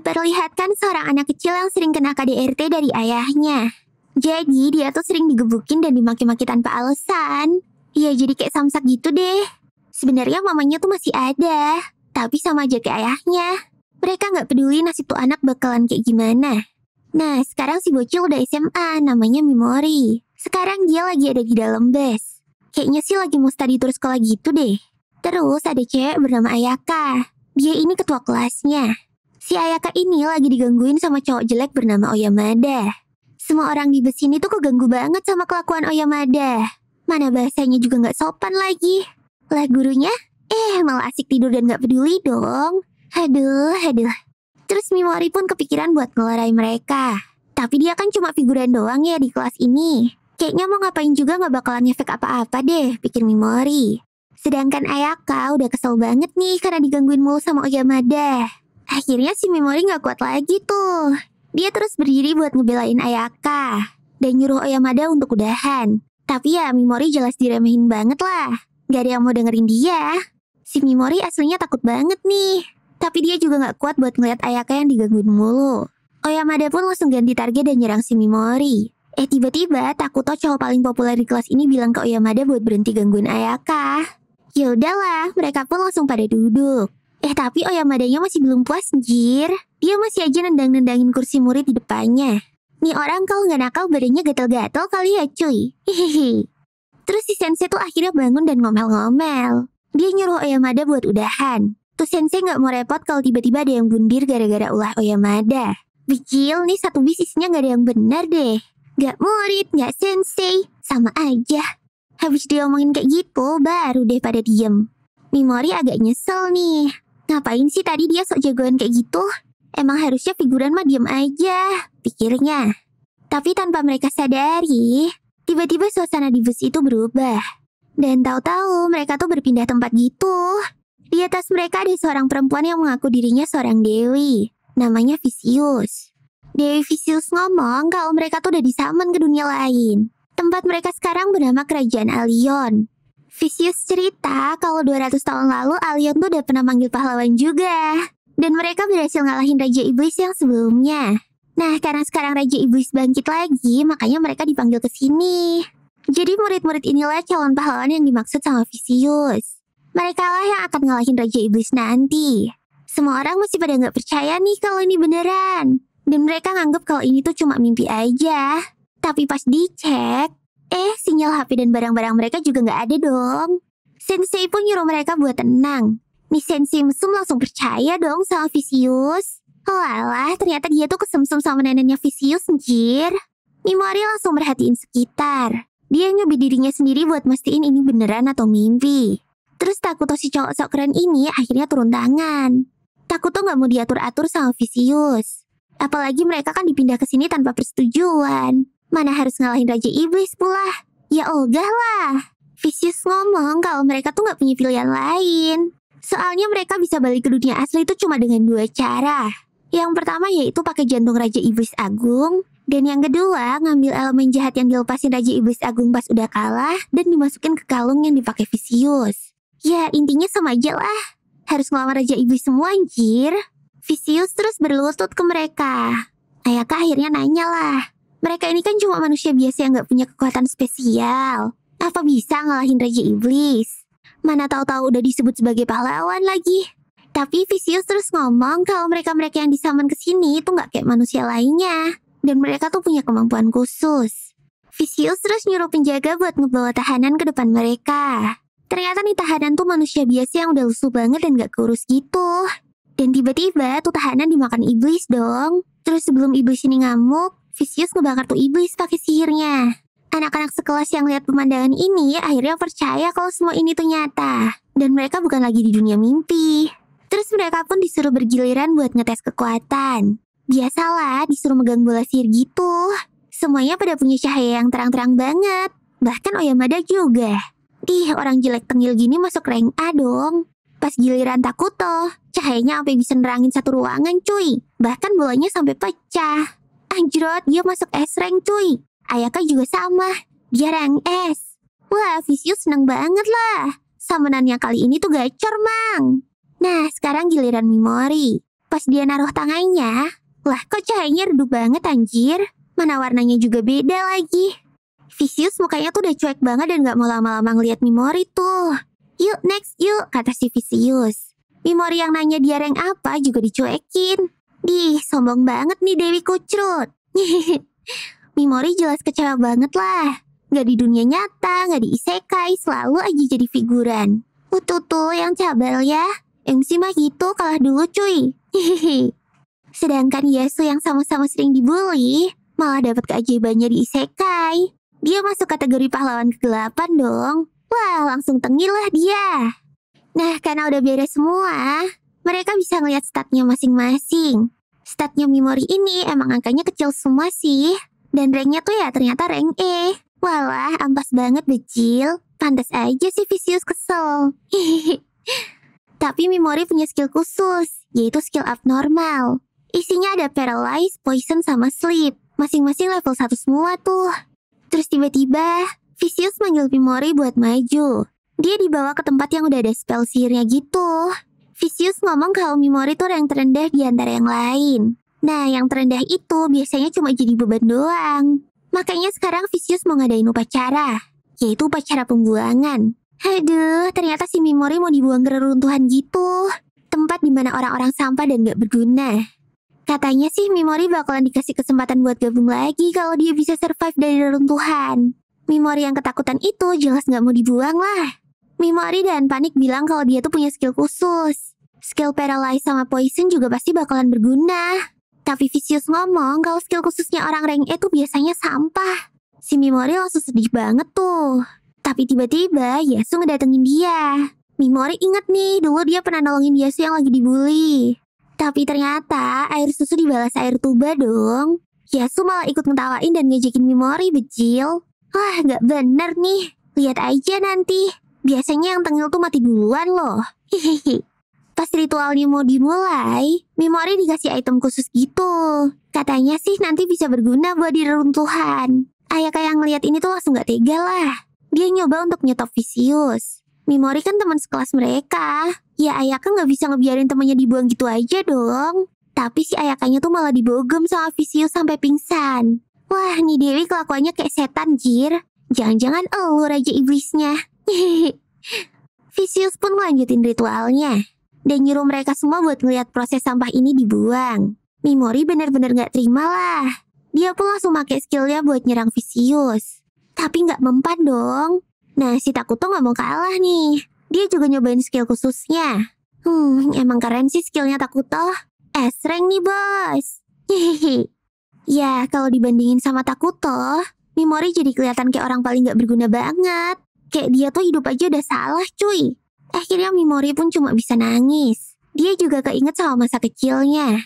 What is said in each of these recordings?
diperlihatkan seorang anak kecil yang sering kena KDRT dari ayahnya. Jadi dia tuh sering digebukin dan dimaki-maki tanpa alasan. Iya jadi kayak samsak gitu deh. Sebenarnya mamanya tuh masih ada, tapi sama aja kayak ayahnya. Mereka nggak peduli nasib tuh anak bakalan kayak gimana. Nah, sekarang si bocil udah SMA, namanya Mimori. Sekarang dia lagi ada di dalam bus. Kayaknya sih lagi mau study tour sekolah gitu deh. Terus ada cewek bernama Ayaka. Dia ini ketua kelasnya. Si Ayaka ini lagi digangguin sama cowok jelek bernama Oyamada. Semua orang di bus ini tuh keganggu banget sama kelakuan Oyamada. Mana bahasanya juga gak sopan lagi. Lah gurunya, eh malah asik tidur dan gak peduli dong. Haduh, haduh. Terus Mimori pun kepikiran buat ngelarai mereka. Tapi dia kan cuma figuran doang ya di kelas ini. Kayaknya mau ngapain juga gak bakalan efek apa-apa deh, pikir Mimori. Sedangkan Ayaka udah kesel banget nih karena digangguin mulu sama Oyamada. Akhirnya si Mimori gak kuat lagi tuh. Dia terus berdiri buat ngebelain Ayaka. Dan nyuruh Oyamada untuk udahan. Tapi ya Mimori jelas diremehin banget lah. Gak ada yang mau dengerin dia. Si Mimori aslinya takut banget nih. Tapi dia juga gak kuat buat ngeliat Ayaka yang digangguin mulu. Oyamada pun langsung ganti target dan nyerang si Mimori. Eh tiba-tiba Takuto cowok paling populer di kelas ini bilang ke Oyamada buat berhenti gangguin Ayaka. Ya udahlah, mereka pun langsung pada duduk. Eh tapi Oyamadanya masih belum puas jir. Dia masih aja nendang-nendangin kursi murid di depannya. Nih orang kalau nggak nakal badannya gatel-gatel kali ya cuy. Hihihi. Terus si sensei tuh akhirnya bangun dan ngomel-ngomel. Dia nyuruh Oyamada buat udahan. Tuh sensei nggak mau repot kalau tiba-tiba ada yang bundir gara-gara ulah Oyamada. Bicil, nih satu bis isinya nggak ada yang benar deh. Gak murid, gak sensei, sama aja. Habis dia diomongin kayak gitu, baru deh pada diem. Mimori agak nyesel nih. Ngapain sih tadi dia sok jagoan kayak gitu? Emang harusnya figuran mah diem aja, pikirnya. Tapi tanpa mereka sadari, tiba-tiba suasana di bus itu berubah. Dan tahu-tahu mereka tuh berpindah tempat gitu. Di atas mereka ada seorang perempuan yang mengaku dirinya seorang dewi. Namanya Visius. Dewi Visius ngomong kalau mereka tuh udah disaman ke dunia lain. Tempat mereka sekarang bernama Kerajaan Alion. Vicious cerita kalau 200 tahun lalu Alien tuh udah pernah manggil pahlawan juga. Dan mereka berhasil ngalahin Raja Iblis yang sebelumnya. Nah, karena sekarang Raja Iblis bangkit lagi, makanya mereka dipanggil ke sini. Jadi murid-murid inilah calon pahlawan yang dimaksud sama Vicious. Mereka lah yang akan ngalahin Raja Iblis nanti. Semua orang masih pada nggak percaya nih kalau ini beneran. Dan mereka nganggep kalau ini tuh cuma mimpi aja. Tapi pas dicek, Eh, sinyal HP dan barang-barang mereka juga nggak ada dong. Sensei pun nyuruh mereka buat tenang. Nih Sensei Mesum langsung percaya dong sama Vicious. Walah, ternyata dia tuh kesemsum sama neneknya Vicious, njir. Mimori langsung merhatiin sekitar. Dia nyobi dirinya sendiri buat mastiin ini beneran atau mimpi. Terus Takuto si cowok sok keren ini akhirnya turun tangan. Takut Takuto nggak mau diatur-atur sama Vicious. Apalagi mereka kan dipindah ke sini tanpa persetujuan. Mana harus ngalahin Raja Iblis pula. Ya ogah lah. Vicious ngomong kalau mereka tuh nggak punya pilihan lain. Soalnya mereka bisa balik ke dunia asli itu cuma dengan dua cara. Yang pertama yaitu pakai jantung Raja Iblis Agung. Dan yang kedua, ngambil elemen jahat yang dilepasin Raja Iblis Agung pas udah kalah dan dimasukin ke kalung yang dipakai Vicious. Ya, intinya sama aja lah. Harus ngelawan Raja Iblis semua, anjir. Vicious terus berlutut ke mereka. Ayaka akhirnya nanya lah, mereka ini kan cuma manusia biasa yang gak punya kekuatan spesial. Apa bisa ngalahin Raja Iblis? Mana tahu-tahu udah disebut sebagai pahlawan lagi. Tapi Vicious terus ngomong kalau mereka-mereka yang disaman ke sini itu nggak kayak manusia lainnya. Dan mereka tuh punya kemampuan khusus. Vicious terus nyuruh penjaga buat ngebawa tahanan ke depan mereka. Ternyata nih tahanan tuh manusia biasa yang udah lusuh banget dan gak kurus gitu. Dan tiba-tiba tuh tahanan dimakan iblis dong. Terus sebelum iblis ini ngamuk, Vicious ngebakar tuh iblis pakai sihirnya. Anak-anak sekelas yang lihat pemandangan ini akhirnya percaya kalau semua ini tuh nyata. Dan mereka bukan lagi di dunia mimpi. Terus mereka pun disuruh bergiliran buat ngetes kekuatan. Biasalah disuruh megang bola sihir gitu. Semuanya pada punya cahaya yang terang-terang banget. Bahkan Oyamada juga. Ih, orang jelek tengil gini masuk rank A dong. Pas giliran Takuto, cahayanya sampai bisa nerangin satu ruangan cuy. Bahkan bolanya sampai pecah. Anjrot, dia masuk S rank cuy. Ayaka juga sama. Dia rank S. Wah, Visio seneng banget lah. Samenannya kali ini tuh gacor, Mang. Nah, sekarang giliran Mimori. Pas dia naruh tangannya, lah kok cahayanya redup banget anjir. Mana warnanya juga beda lagi. Visius mukanya tuh udah cuek banget dan gak mau lama-lama ngeliat Mimori tuh. Yuk next yuk, kata si Visius. Mimori yang nanya dia rank apa juga dicuekin. Dih, sombong banget nih Dewi Kucrut. Mimori jelas kecewa banget lah. Gak di dunia nyata, gak di isekai, selalu aja jadi figuran. Ututul yang cabal ya. MC mah gitu kalah dulu cuy. Sedangkan Yasu yang sama-sama sering dibully, malah dapat keajaibannya di isekai. Dia masuk kategori pahlawan kegelapan dong. Wah, langsung tengil lah dia. Nah, karena udah beres semua, mereka bisa ngeliat statnya masing-masing. Statnya memori ini emang angkanya kecil semua sih. Dan ranknya tuh ya ternyata rank E. Walah, ampas banget bejil. Pantas aja sih Visius kesel. Tapi memori punya skill khusus, yaitu skill abnormal. Isinya ada paralyze, poison, sama sleep. Masing-masing level 1 semua tuh. Terus tiba-tiba, Visius manggil memori buat maju. Dia dibawa ke tempat yang udah ada spell sihirnya gitu. Vicious ngomong kalau memori tuh yang terendah di antara yang lain. Nah, yang terendah itu biasanya cuma jadi beban doang. Makanya sekarang Vicious mau ngadain upacara, yaitu upacara pembuangan. Aduh, ternyata si Mimori mau dibuang ke reruntuhan gitu. Tempat dimana orang-orang sampah dan gak berguna. Katanya sih Mimori bakalan dikasih kesempatan buat gabung lagi kalau dia bisa survive dari reruntuhan. Mimori yang ketakutan itu jelas gak mau dibuang lah. Mimori dan Panik bilang kalau dia tuh punya skill khusus Skill Paralyze sama Poison juga pasti bakalan berguna. Tapi Vicious ngomong kalau skill khususnya orang rank E tuh biasanya sampah. Si Mimori langsung sedih banget tuh. Tapi tiba-tiba Yasu ngedatengin dia. Mimori inget nih, dulu dia pernah nolongin Yasu yang lagi dibully. Tapi ternyata air susu dibalas air tuba dong. Yasu malah ikut ngetawain dan ngejekin Mimori, becil. Wah, gak bener nih. Lihat aja nanti. Biasanya yang tengil tuh mati duluan loh. Hihihi. Pas ritualnya mau dimulai, Mimori dikasih item khusus gitu. Katanya sih nanti bisa berguna buat di reruntuhan. Ayah kayak ngeliat ini tuh langsung gak tega lah. Dia nyoba untuk nyetop Vicious. Mimori kan teman sekelas mereka. Ya Ayaka gak bisa ngebiarin temannya dibuang gitu aja dong. Tapi si Ayakanya tuh malah dibogem sama Vicious sampai pingsan. Wah, nih Dewi kelakuannya kayak setan, Jir. Jangan-jangan elu raja iblisnya. Vicious pun lanjutin ritualnya dan nyuruh mereka semua buat ngeliat proses sampah ini dibuang. Mimori bener-bener gak terima lah. Dia pun langsung pakai skillnya buat nyerang Vicious. Tapi gak mempan dong. Nah, si Takuto gak mau kalah nih. Dia juga nyobain skill khususnya. Hmm, emang keren sih skillnya Takuto. S-rank nih, bos. Hehehe. ya, kalau dibandingin sama Takuto, Mimori jadi kelihatan kayak orang paling gak berguna banget. Kayak dia tuh hidup aja udah salah, cuy. Akhirnya Mimori pun cuma bisa nangis. Dia juga keinget sama masa kecilnya.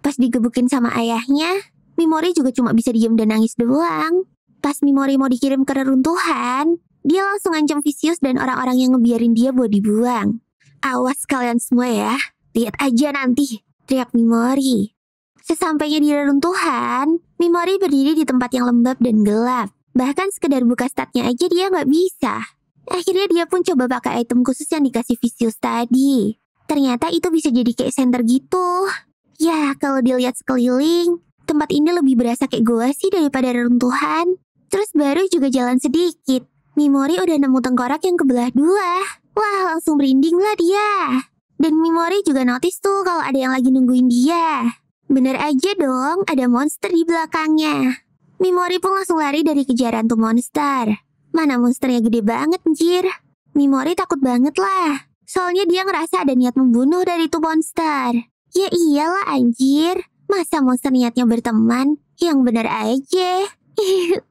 Pas digebukin sama ayahnya, Mimori juga cuma bisa diem dan nangis doang. Pas Mimori mau dikirim ke reruntuhan, dia langsung ancam Visius dan orang-orang yang ngebiarin dia buat dibuang. Awas kalian semua ya, lihat aja nanti, teriak Mimori. Sesampainya di reruntuhan, Mimori berdiri di tempat yang lembab dan gelap. Bahkan sekedar buka statnya aja dia nggak bisa. Akhirnya dia pun coba pakai item khusus yang dikasih Vicious tadi. Ternyata itu bisa jadi kayak center gitu. Ya, kalau dilihat sekeliling, tempat ini lebih berasa kayak goa sih daripada reruntuhan. Terus baru juga jalan sedikit. Mimori udah nemu tengkorak yang kebelah dua. Wah, langsung merinding lah dia. Dan Mimori juga notice tuh kalau ada yang lagi nungguin dia. Bener aja dong, ada monster di belakangnya. Mimori pun langsung lari dari kejaran tuh monster. Mana monsternya gede banget, anjir. Mimori takut banget lah. Soalnya dia ngerasa ada niat membunuh dari itu monster. Ya iyalah, anjir. Masa monster niatnya berteman? Yang benar aja.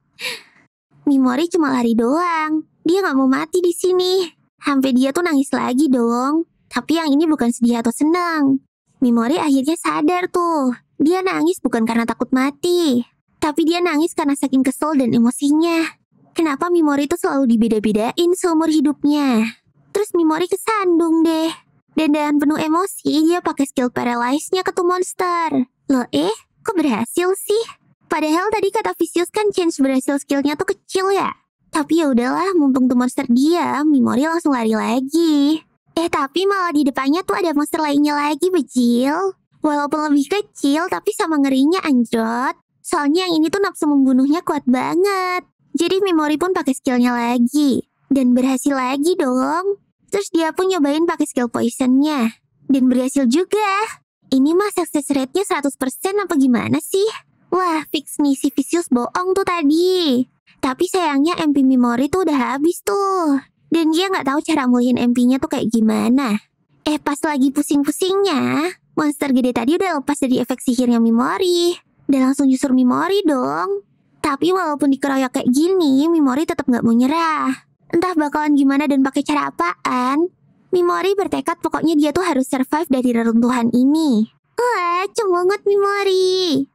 Mimori cuma lari doang. Dia nggak mau mati di sini. Sampai dia tuh nangis lagi dong. Tapi yang ini bukan sedih atau senang. Mimori akhirnya sadar tuh. Dia nangis bukan karena takut mati. Tapi dia nangis karena saking kesel dan emosinya. Kenapa Mimori itu selalu dibeda-bedain seumur hidupnya? Terus Mimori kesandung deh. Dan dengan penuh emosi, dia pakai skill paralyze-nya ke tuh monster. Loh eh, kok berhasil sih? Padahal tadi kata Vicious kan change berhasil skillnya tuh kecil ya. Tapi ya udahlah, mumpung tuh monster dia, Mimori langsung lari lagi. Eh tapi malah di depannya tuh ada monster lainnya lagi, Bejil. Walaupun lebih kecil, tapi sama ngerinya anjrot. Soalnya yang ini tuh nafsu membunuhnya kuat banget. Jadi memori pun pakai skillnya lagi. Dan berhasil lagi dong. Terus dia pun nyobain pakai skill poisonnya. Dan berhasil juga. Ini mah success rate-nya 100% apa gimana sih? Wah, fix nih si Vicious bohong tuh tadi. Tapi sayangnya MP memori tuh udah habis tuh. Dan dia nggak tahu cara mulihin MP-nya tuh kayak gimana. Eh, pas lagi pusing-pusingnya, monster gede tadi udah lepas dari efek sihirnya memori. Dan langsung justru memori dong. Tapi walaupun dikeroyok kayak gini, Mimori tetap gak mau nyerah. Entah bakalan gimana dan pakai cara apaan, Mimori bertekad pokoknya dia tuh harus survive dari reruntuhan ini. Wah, cemungut Mimori.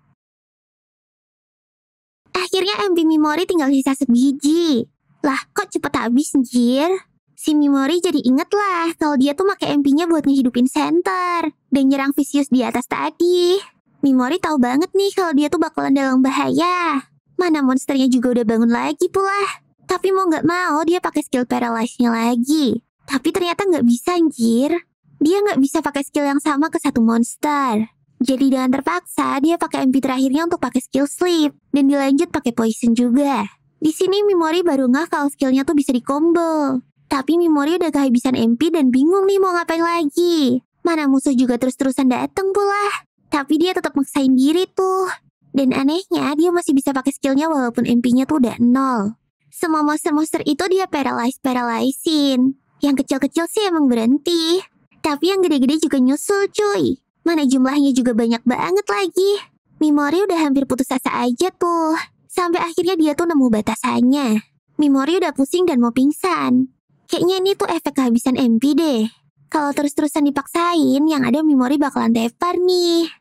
Akhirnya MP Mimori tinggal sisa sebiji. Lah, kok cepet habis, njir? Si Mimori jadi inget lah kalau dia tuh pakai MP-nya buat ngehidupin center dan nyerang Vicious di atas tadi. Mimori tahu banget nih kalau dia tuh bakalan dalam bahaya. Mana monsternya juga udah bangun lagi pula. Tapi mau nggak mau dia pakai skill paralyze-nya lagi. Tapi ternyata nggak bisa anjir. Dia nggak bisa pakai skill yang sama ke satu monster. Jadi dengan terpaksa dia pakai MP terakhirnya untuk pakai skill sleep dan dilanjut pakai poison juga. Di sini Mimori baru nggak kalau skillnya tuh bisa dikombo. Tapi Mimori udah kehabisan MP dan bingung nih mau ngapain lagi. Mana musuh juga terus-terusan dateng pula. Tapi dia tetap maksain diri tuh. Dan anehnya, dia masih bisa pakai skillnya walaupun MP-nya tuh udah nol. Semua monster-monster itu dia paralyze-paralyzing. Yang kecil-kecil sih emang berhenti. Tapi yang gede-gede juga nyusul cuy. Mana jumlahnya juga banyak banget lagi. Mimori udah hampir putus asa aja tuh. Sampai akhirnya dia tuh nemu batasannya. Mimori udah pusing dan mau pingsan. Kayaknya ini tuh efek kehabisan MP deh. Kalau terus-terusan dipaksain, yang ada Mimori bakalan tepar nih.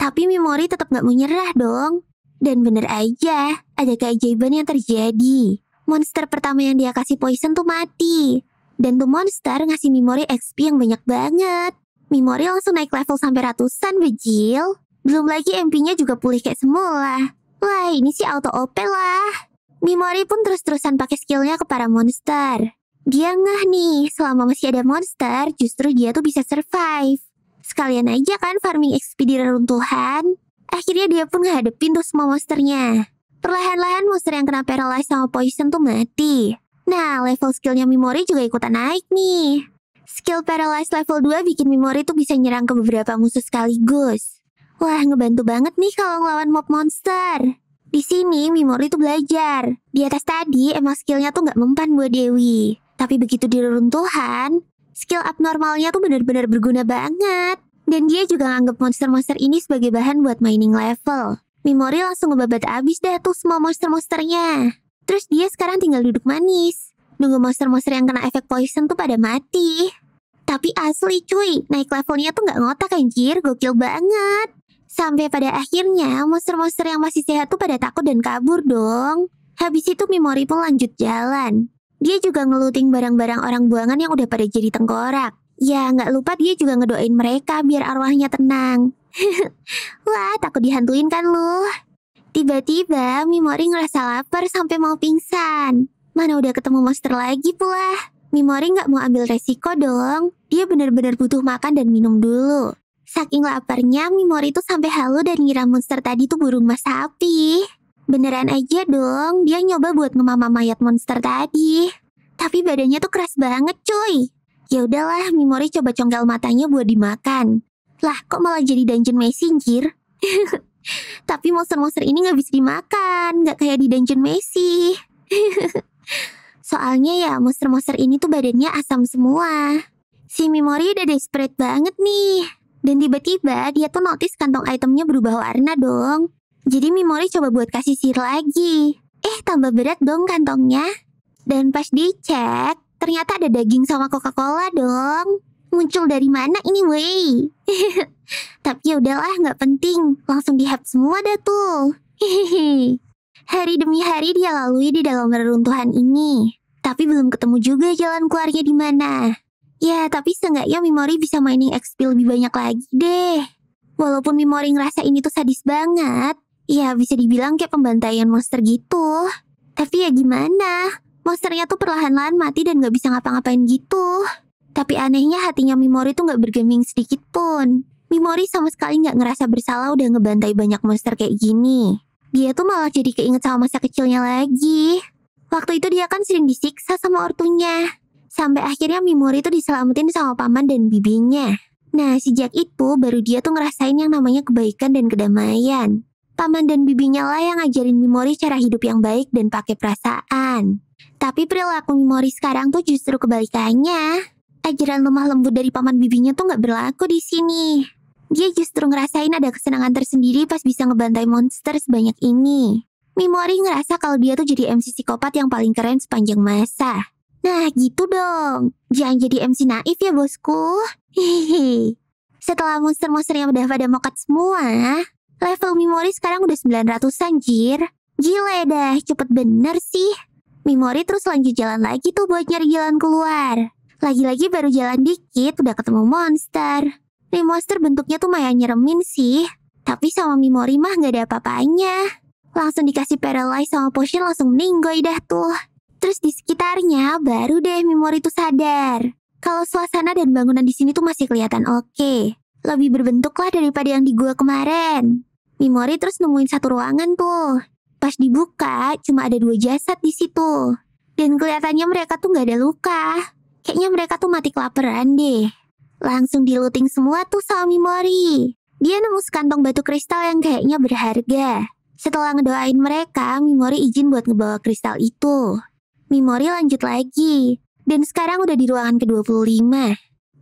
Tapi Mimori tetap gak mau nyerah dong. Dan bener aja, ada keajaiban yang terjadi. Monster pertama yang dia kasih poison tuh mati. Dan tuh monster ngasih Mimori XP yang banyak banget. Mimori langsung naik level sampai ratusan, bejil. Belum lagi MP-nya juga pulih kayak semula. Wah, ini sih auto OP lah. Mimori pun terus-terusan pakai skillnya ke para monster. Dia ngeh nih, selama masih ada monster, justru dia tuh bisa survive. Sekalian aja kan farming XP reruntuhan. Akhirnya dia pun ngadepin tuh semua monsternya. Perlahan-lahan monster yang kena paralyze sama poison tuh mati. Nah, level skillnya Mimori juga ikutan naik nih. Skill paralyze level 2 bikin Mimori tuh bisa nyerang ke beberapa musuh sekaligus. Wah, ngebantu banget nih kalau ngelawan mob monster. Di sini Mimori tuh belajar. Di atas tadi emang skillnya tuh nggak mempan buat Dewi. Tapi begitu di reruntuhan, skill abnormalnya tuh benar-benar berguna banget. Dan dia juga nganggep monster-monster ini sebagai bahan buat mining level. Mimori langsung ngebabat abis deh tuh semua monster-monsternya. Terus dia sekarang tinggal duduk manis. Nunggu monster-monster yang kena efek poison tuh pada mati. Tapi asli cuy, naik levelnya tuh nggak ngotak anjir, gokil banget. Sampai pada akhirnya, monster-monster yang masih sehat tuh pada takut dan kabur dong. Habis itu Mimori pun lanjut jalan. Dia juga ngeluting barang-barang orang buangan yang udah pada jadi tengkorak. Ya, nggak lupa dia juga ngedoain mereka biar arwahnya tenang. Wah, takut dihantuin kan lu? Tiba-tiba Mimori ngerasa lapar sampai mau pingsan. Mana udah ketemu monster lagi pula. Mimori nggak mau ambil resiko dong. Dia bener-bener butuh makan dan minum dulu. Saking laparnya, Mimori tuh sampai halu dan ngira monster tadi tuh burung mas sapi. Beneran aja dong, dia nyoba buat ngemama mayat monster tadi. Tapi badannya tuh keras banget cuy. Ya udahlah, Mimori coba congkel matanya buat dimakan. Lah, kok malah jadi dungeon messenger? Tapi monster-monster ini nggak bisa dimakan, nggak kayak di dungeon Messi. Soalnya ya monster-monster ini tuh badannya asam semua. Si Mimori udah desperate banget nih. Dan tiba-tiba dia tuh notice kantong itemnya berubah warna dong. Jadi Mimori coba buat kasih sihir lagi. Eh, tambah berat dong kantongnya. Dan pas dicek, ternyata ada daging sama Coca-Cola dong. Muncul dari mana ini, wey? Tapi ya udahlah, nggak penting. Langsung dihap semua dah tuh. hari demi hari dia lalui di dalam reruntuhan ini. Tapi belum ketemu juga jalan keluarnya di mana. Ya, tapi seenggaknya Mimori bisa mining XP lebih banyak lagi deh. Walaupun Mimori ngerasa ini tuh sadis banget, Iya, bisa dibilang kayak pembantaian monster gitu. Tapi ya gimana? Monsternya tuh perlahan-lahan mati dan gak bisa ngapa-ngapain gitu. Tapi anehnya hatinya Mimori tuh gak bergeming sedikit pun. Mimori sama sekali gak ngerasa bersalah udah ngebantai banyak monster kayak gini. Dia tuh malah jadi keinget sama masa kecilnya lagi. Waktu itu dia kan sering disiksa sama ortunya. Sampai akhirnya Mimori tuh diselamatin sama paman dan bibinya. Nah, sejak itu baru dia tuh ngerasain yang namanya kebaikan dan kedamaian. Paman dan bibinya lah yang ngajarin Mimori cara hidup yang baik dan pakai perasaan. Tapi perilaku Mimori sekarang tuh justru kebalikannya. Ajaran lemah lembut dari paman bibinya tuh nggak berlaku di sini. Dia justru ngerasain ada kesenangan tersendiri pas bisa ngebantai monster sebanyak ini. Mimori ngerasa kalau dia tuh jadi MC psikopat yang paling keren sepanjang masa. Nah gitu dong, jangan jadi MC naif ya bosku. Hihi. Setelah monster-monsternya udah pada mokat semua, Level memori sekarang udah 900-an, Jir. Gila dah, cepet bener sih. Memori terus lanjut jalan lagi tuh buat nyari jalan keluar. Lagi-lagi baru jalan dikit, udah ketemu monster. Nih monster bentuknya tuh mayan nyeremin sih. Tapi sama memori mah nggak ada apa-apanya. Langsung dikasih paralyze sama potion langsung meninggoy dah tuh. Terus di sekitarnya baru deh memori tuh sadar. Kalau suasana dan bangunan di sini tuh masih kelihatan oke. Okay. Lebih berbentuk lah daripada yang di gua kemarin. Mimori terus nemuin satu ruangan tuh. Pas dibuka, cuma ada dua jasad di situ. Dan kelihatannya mereka tuh gak ada luka. Kayaknya mereka tuh mati kelaparan deh. Langsung diluting semua tuh sama Mimori. Dia nemu sekantong batu kristal yang kayaknya berharga. Setelah ngedoain mereka, Mimori izin buat ngebawa kristal itu. Mimori lanjut lagi. Dan sekarang udah di ruangan ke-25.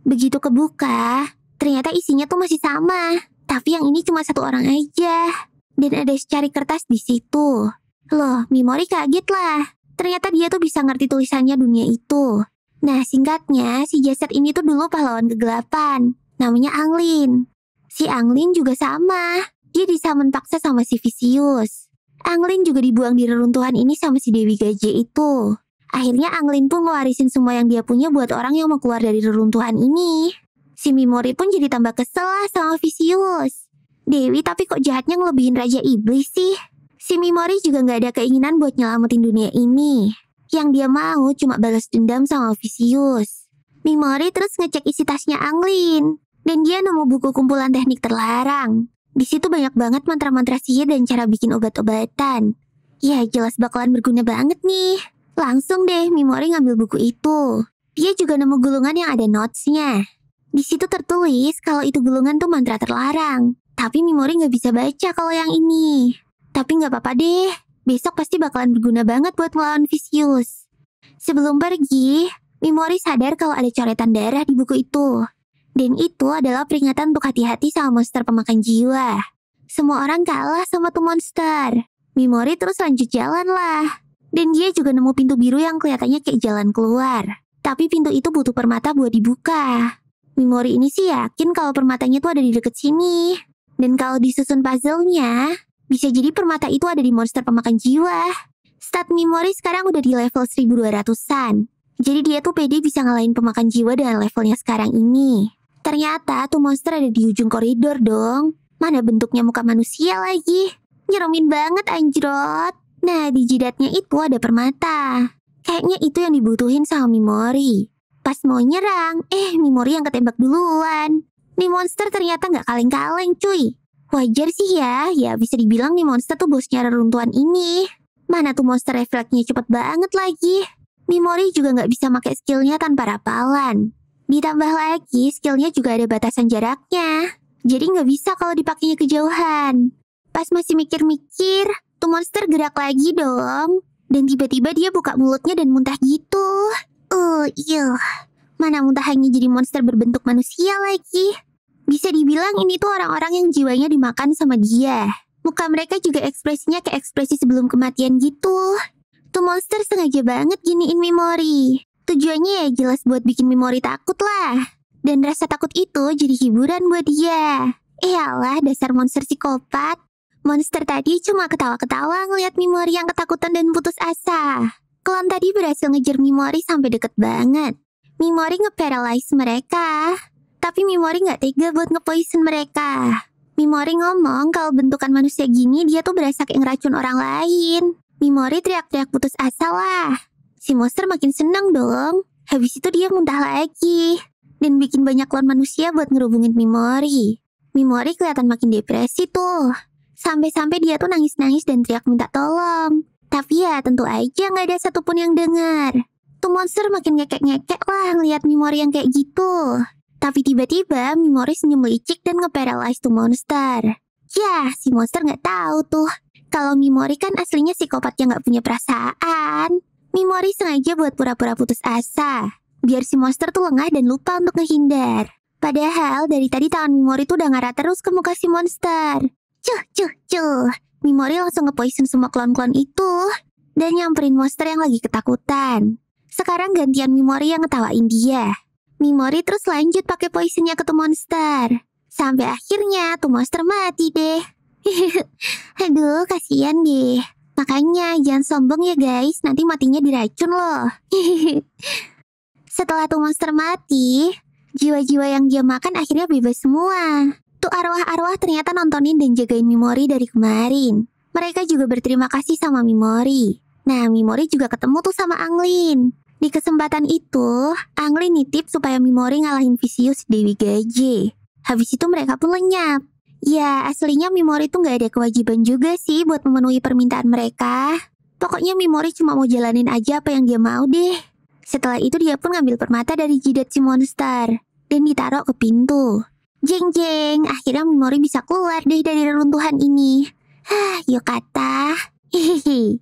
Begitu kebuka, ternyata isinya tuh masih sama. Tapi yang ini cuma satu orang aja. Dan ada secari kertas di situ. Loh, Mimori kaget lah. Ternyata dia tuh bisa ngerti tulisannya dunia itu. Nah, singkatnya, si jasad ini tuh dulu pahlawan kegelapan. Namanya Anglin. Si Anglin juga sama. Dia disamen paksa sama si Visius. Anglin juga dibuang di reruntuhan ini sama si Dewi Gaje itu. Akhirnya Anglin pun ngewarisin semua yang dia punya buat orang yang mau keluar dari reruntuhan ini. Si Mimori pun jadi tambah kesel lah sama Vicious. Dewi tapi kok jahatnya ngelebihin Raja Iblis sih? Si Mimori juga nggak ada keinginan buat nyelamatin dunia ini. Yang dia mau cuma balas dendam sama Vicious. Mimori terus ngecek isi tasnya Anglin. Dan dia nemu buku kumpulan teknik terlarang. Di situ banyak banget mantra-mantra sihir dan cara bikin obat-obatan. Ya jelas bakalan berguna banget nih. Langsung deh Mimori ngambil buku itu. Dia juga nemu gulungan yang ada notesnya. Di situ tertulis kalau itu gulungan tuh mantra terlarang. Tapi Mimori nggak bisa baca kalau yang ini. Tapi nggak apa-apa deh, besok pasti bakalan berguna banget buat melawan visius Sebelum pergi, Mimori sadar kalau ada coretan darah di buku itu. Dan itu adalah peringatan untuk hati-hati sama monster pemakan jiwa. Semua orang kalah sama tuh monster. Mimori terus lanjut jalan lah. Dan dia juga nemu pintu biru yang kelihatannya kayak jalan keluar. Tapi pintu itu butuh permata buat dibuka. Mimori ini sih yakin kalau permatanya itu ada di deket sini. Dan kalau disusun puzzle-nya, bisa jadi permata itu ada di monster pemakan jiwa. Stat Mimori sekarang udah di level 1200-an. Jadi dia tuh pede bisa ngalahin pemakan jiwa dengan levelnya sekarang ini. Ternyata tuh monster ada di ujung koridor dong. Mana bentuknya muka manusia lagi. Nyeremin banget anjrot. Nah, di jidatnya itu ada permata. Kayaknya itu yang dibutuhin sama Mimori. Pas mau nyerang, eh Mimori yang ketembak duluan. Nih monster ternyata nggak kaleng-kaleng cuy. Wajar sih ya, ya bisa dibilang nih monster tuh bosnya reruntuhan ini. Mana tuh monster refleksnya cepet banget lagi. Mimori juga nggak bisa pakai skillnya tanpa rapalan. Ditambah lagi, skillnya juga ada batasan jaraknya. Jadi nggak bisa kalau dipakainya kejauhan. Pas masih mikir-mikir, tuh monster gerak lagi dong. Dan tiba-tiba dia buka mulutnya dan muntah gitu. Oh, iya. Mana muntahannya jadi monster berbentuk manusia lagi. Bisa dibilang ini tuh orang-orang yang jiwanya dimakan sama dia. Muka mereka juga ekspresinya ke ekspresi sebelum kematian gitu. Tuh monster sengaja banget giniin memori. Tujuannya ya jelas buat bikin memori takut lah. Dan rasa takut itu jadi hiburan buat dia. Eh Allah, dasar monster psikopat. Monster tadi cuma ketawa-ketawa ngeliat memori yang ketakutan dan putus asa. Klon tadi berhasil ngejar Mimori sampai deket banget. Mimori ngeparalyze mereka. Tapi Mimori nggak tega buat ngepoison mereka. Mimori ngomong kalau bentukan manusia gini dia tuh berasa kayak ngeracun orang lain. Mimori teriak-teriak putus asa lah. Si monster makin senang dong. Habis itu dia muntah lagi. Dan bikin banyak klon manusia buat ngerubungin Mimori. Mimori kelihatan makin depresi tuh. Sampai-sampai dia tuh nangis-nangis dan teriak minta tolong. Tapi ya tentu aja nggak ada satupun yang dengar. Tuh monster makin ngekek-ngekek lah ngeliat Mimori yang kayak gitu. Tapi tiba-tiba Mimori senyum licik dan ngeparalyze tuh monster. Yah, si monster nggak tahu tuh. Kalau Mimori kan aslinya psikopat yang nggak punya perasaan. Mimori sengaja buat pura-pura putus asa. Biar si monster tuh lengah dan lupa untuk ngehindar. Padahal dari tadi tangan Mimori tuh udah ngarah terus ke muka si monster. Cuh, cuh, cuh. Mimori langsung ngepoison semua klon-klon itu dan nyamperin monster yang lagi ketakutan. Sekarang gantian Mimori yang ngetawain dia. Mimori terus lanjut pakai poisonnya ke tuh monster. Sampai akhirnya tuh monster mati deh. Aduh, kasihan deh. Makanya jangan sombong ya guys, nanti matinya diracun loh. Setelah tuh monster mati, jiwa-jiwa yang dia makan akhirnya bebas semua. Tuh arwah-arwah ternyata nontonin dan jagain Mimori dari kemarin. Mereka juga berterima kasih sama Mimori. Nah, Mimori juga ketemu tuh sama Anglin. Di kesempatan itu, Anglin nitip supaya Mimori ngalahin Visius Dewi Gaje. Habis itu mereka pun lenyap. Ya, aslinya Mimori tuh gak ada kewajiban juga sih buat memenuhi permintaan mereka. Pokoknya Mimori cuma mau jalanin aja apa yang dia mau deh. Setelah itu dia pun ngambil permata dari jidat si monster dan ditaruh ke pintu. Jeng jeng, akhirnya memori bisa keluar deh dari reruntuhan ini. Hah, yuk kata. Hehehe.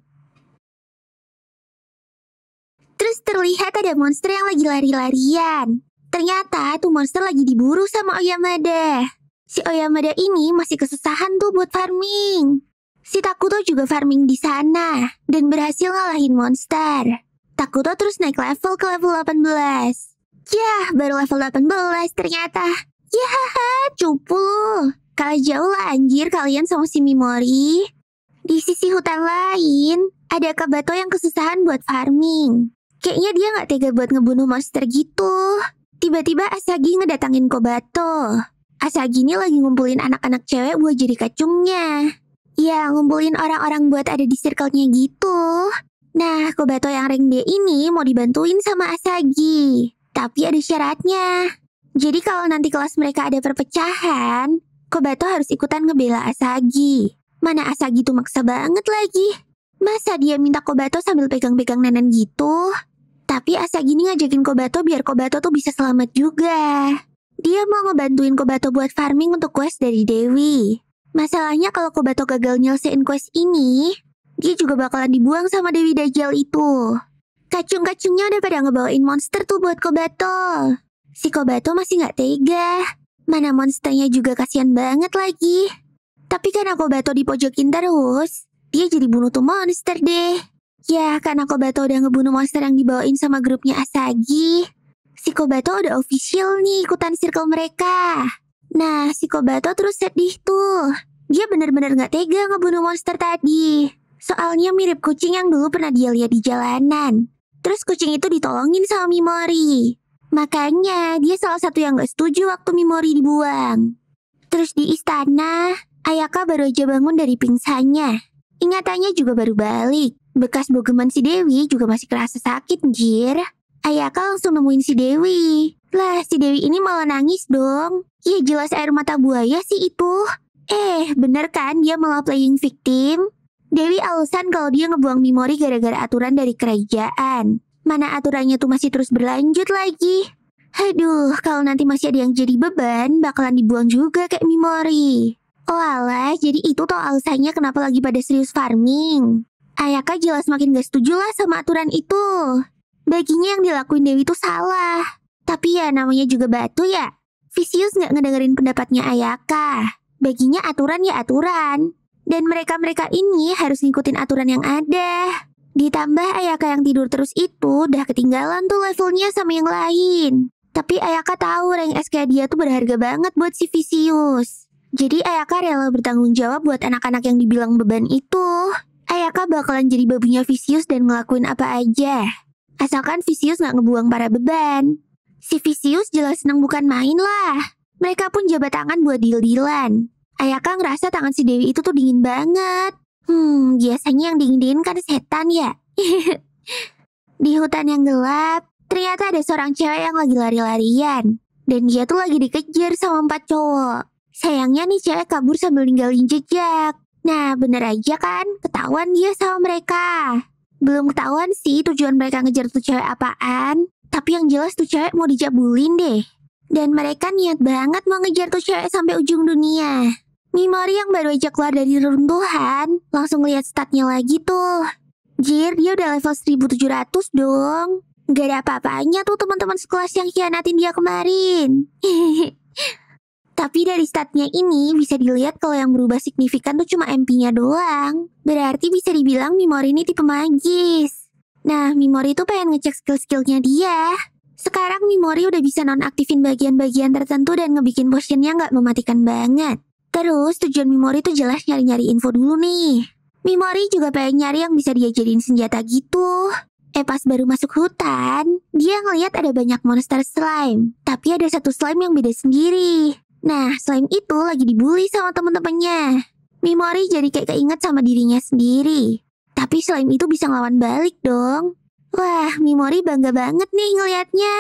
Terus terlihat ada monster yang lagi lari-larian. Ternyata tuh monster lagi diburu sama Oyamada. Si Oyamada ini masih kesusahan tuh buat farming. Si Takuto juga farming di sana dan berhasil ngalahin monster. Takuto terus naik level ke level 18. Yah, baru level 18 ternyata. Yahaha, cupu kalau jauh lah anjir kalian sama si Mimori. Di sisi hutan lain, ada Kabato yang kesusahan buat farming. Kayaknya dia nggak tega buat ngebunuh monster gitu. Tiba-tiba Asagi ngedatangin Kobato. Asagi ini lagi ngumpulin anak-anak cewek buat jadi kacungnya. Ya, ngumpulin orang-orang buat ada di circle-nya gitu. Nah, Kobato yang rank D ini mau dibantuin sama Asagi. Tapi ada syaratnya. Jadi kalau nanti kelas mereka ada perpecahan, Kobato harus ikutan ngebela Asagi. Mana Asagi tuh maksa banget lagi. Masa dia minta Kobato sambil pegang-pegang Nanan gitu? Tapi Asagi ini ngajakin Kobato biar Kobato tuh bisa selamat juga. Dia mau ngebantuin Kobato buat farming untuk quest dari Dewi. Masalahnya kalau Kobato gagal nyelesain quest ini, dia juga bakalan dibuang sama Dewi Dajjal itu. Kacung-kacungnya udah pada ngebawain monster tuh buat Kobato. Si Kobato masih nggak tega. Mana monsternya juga kasihan banget lagi. Tapi karena Kobato dipojokin terus, dia jadi bunuh tuh monster deh. Ya, karena Kobato udah ngebunuh monster yang dibawain sama grupnya Asagi. Si Kobato udah official nih ikutan circle mereka. Nah, si Kobato terus sedih tuh. Dia bener-bener gak tega ngebunuh monster tadi. Soalnya mirip kucing yang dulu pernah dia lihat di jalanan. Terus kucing itu ditolongin sama Mimori. Makanya dia salah satu yang gak setuju waktu memori dibuang. Terus di istana, Ayaka baru aja bangun dari pingsannya. Ingatannya juga baru balik. Bekas bogeman si Dewi juga masih kerasa sakit, jir. Ayaka langsung nemuin si Dewi. Lah, si Dewi ini malah nangis dong. Ya jelas air mata buaya sih itu. Eh, bener kan dia malah playing victim? Dewi alasan kalau dia ngebuang memori gara-gara aturan dari kerajaan. Mana aturannya tuh masih terus berlanjut lagi. Aduh, kalau nanti masih ada yang jadi beban, bakalan dibuang juga kayak memori. Oh alah, jadi itu toh alasannya kenapa lagi pada serius farming. Ayaka jelas makin gak setuju lah sama aturan itu. Baginya yang dilakuin Dewi tuh salah. Tapi ya namanya juga batu ya. Visius gak ngedengerin pendapatnya Ayaka. Baginya aturan ya aturan. Dan mereka-mereka ini harus ngikutin aturan yang ada. Ditambah Ayaka yang tidur terus itu udah ketinggalan tuh levelnya sama yang lain. Tapi Ayaka tahu rank SK dia tuh berharga banget buat si visius. Jadi Ayaka rela bertanggung jawab buat anak-anak yang dibilang beban itu. Ayaka bakalan jadi babunya Vicious dan ngelakuin apa aja. Asalkan visius gak ngebuang para beban. Si visius jelas seneng bukan main lah. Mereka pun jabat tangan buat deal-dealan. Ayaka ngerasa tangan si Dewi itu tuh dingin banget. Hmm, biasanya yang dingin kan setan ya. Di hutan yang gelap, ternyata ada seorang cewek yang lagi lari-larian. Dan dia tuh lagi dikejar sama empat cowok. Sayangnya nih cewek kabur sambil ninggalin jejak. Nah, bener aja kan, ketahuan dia sama mereka. Belum ketahuan sih tujuan mereka ngejar tuh cewek apaan. Tapi yang jelas tuh cewek mau dijabulin deh. Dan mereka niat banget mau ngejar tuh cewek sampai ujung dunia. Mimori yang baru aja keluar dari runtuhan, langsung lihat statnya lagi tuh. Jir, dia udah level 1700 dong. Gak ada apa-apanya tuh teman-teman sekelas yang hianatin dia kemarin. Tapi dari statnya ini bisa dilihat kalau yang berubah signifikan tuh cuma MP-nya doang. Berarti bisa dibilang Mimori ini tipe magis. Nah, Mimori tuh pengen ngecek skill-skillnya dia. Sekarang Mimori udah bisa nonaktifin bagian-bagian tertentu dan ngebikin potionnya nggak mematikan banget. Terus tujuan Mimori tuh jelas nyari-nyari info dulu nih. Mimori juga pengen nyari yang bisa dia jadiin senjata gitu. Eh pas baru masuk hutan, dia ngeliat ada banyak monster slime. Tapi ada satu slime yang beda sendiri. Nah, slime itu lagi dibully sama temen-temennya. Mimori jadi kayak keinget sama dirinya sendiri. Tapi slime itu bisa ngelawan balik dong. Wah, Mimori bangga banget nih ngeliatnya.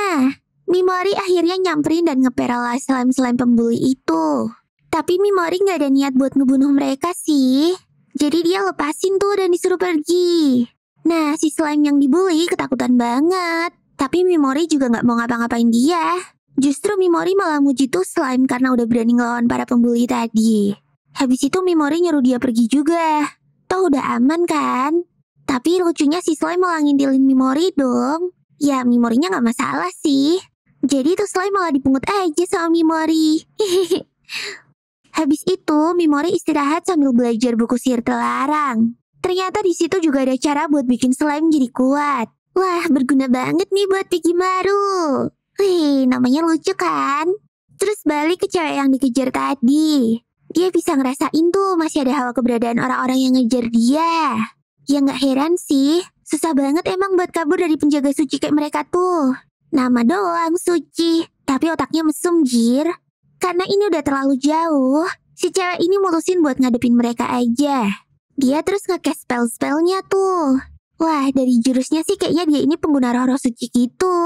Mimori akhirnya nyamperin dan ngeperalah slime-slime pembuli itu. Tapi Mimori nggak ada niat buat ngebunuh mereka sih. Jadi dia lepasin tuh dan disuruh pergi. Nah, si slime yang dibully ketakutan banget. Tapi Mimori juga nggak mau ngapa-ngapain dia. Justru Mimori malah muji tuh slime karena udah berani ngelawan para pembuli tadi. Habis itu Mimori nyuruh dia pergi juga. Toh udah aman kan? Tapi lucunya si slime malah ngintilin Mimori dong. Ya, Mimorinya nggak masalah sih. Jadi tuh slime malah dipungut aja sama Mimori. Hehehe. Habis itu, Mimori istirahat sambil belajar buku sihir terlarang. Ternyata di situ juga ada cara buat bikin slime jadi kuat. Wah, berguna banget nih buat Pikimaru. Wih, namanya lucu kan? Terus balik ke cewek yang dikejar tadi. Dia bisa ngerasain tuh masih ada hawa keberadaan orang-orang yang ngejar dia. Ya nggak heran sih, susah banget emang buat kabur dari penjaga suci kayak mereka tuh. Nama doang suci, tapi otaknya mesum, Jir. Karena ini udah terlalu jauh, si cewek ini mutusin buat ngadepin mereka aja. Dia terus nge-cast spell-spellnya tuh. Wah, dari jurusnya sih kayaknya dia ini pengguna roh-roh suci gitu.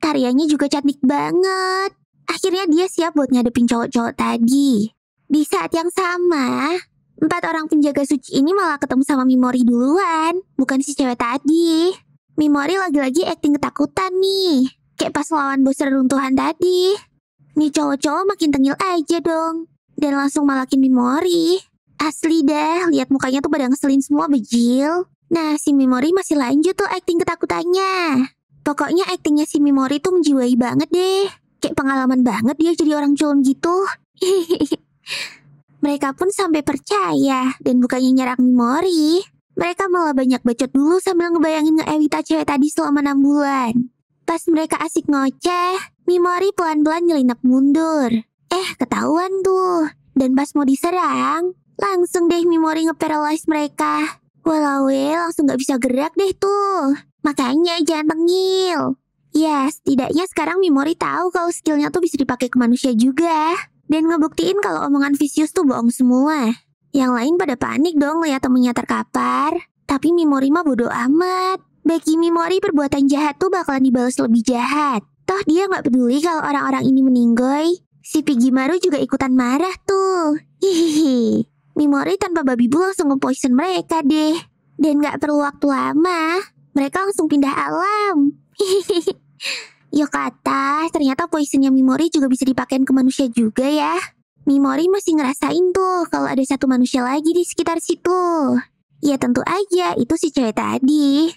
Karyanya juga cantik banget. Akhirnya dia siap buat ngadepin cowok-cowok tadi. Di saat yang sama, empat orang penjaga suci ini malah ketemu sama Mimori duluan, bukan si cewek tadi. Mimori lagi-lagi acting ketakutan nih, kayak pas lawan bos reruntuhan tadi. Nih cowok-cowok makin tengil aja dong. Dan langsung malakin memori. Asli deh, lihat mukanya tuh pada ngeselin semua bejil. Nah, si Memori masih lanjut tuh acting ketakutannya. Pokoknya actingnya si Memori tuh menjiwai banget deh. Kayak pengalaman banget dia jadi orang culun gitu. Mereka pun sampai percaya dan bukannya nyerang Memori. Mereka malah banyak bacot dulu sambil ngebayangin nge-Ewita cewek tadi selama 6 bulan. Pas mereka asik ngoceh, Mimori pelan-pelan nyelinap mundur. Eh, ketahuan tuh. Dan pas mau diserang, langsung deh Mimori ngeparalyze mereka. Walau Walawe eh, langsung gak bisa gerak deh tuh. Makanya jangan tengil. Ya, setidaknya sekarang Mimori tahu kalau skillnya tuh bisa dipakai ke manusia juga. Dan ngebuktiin kalau omongan Vicious tuh bohong semua. Yang lain pada panik dong lihat temennya terkapar. Tapi Mimori mah bodoh amat. Bagi Mimori perbuatan jahat tuh bakalan dibalas lebih jahat. Toh dia nggak peduli kalau orang-orang ini meninggoy. Si Piggy Maru juga ikutan marah tuh. Hihihi. Mimori tanpa babi bu langsung ngepoison mereka deh. Dan nggak perlu waktu lama, mereka langsung pindah alam. Yo kata, ternyata poisonnya Mimori juga bisa dipakai ke manusia juga ya. Mimori masih ngerasain tuh kalau ada satu manusia lagi di sekitar situ. Ya tentu aja, itu si cewek tadi.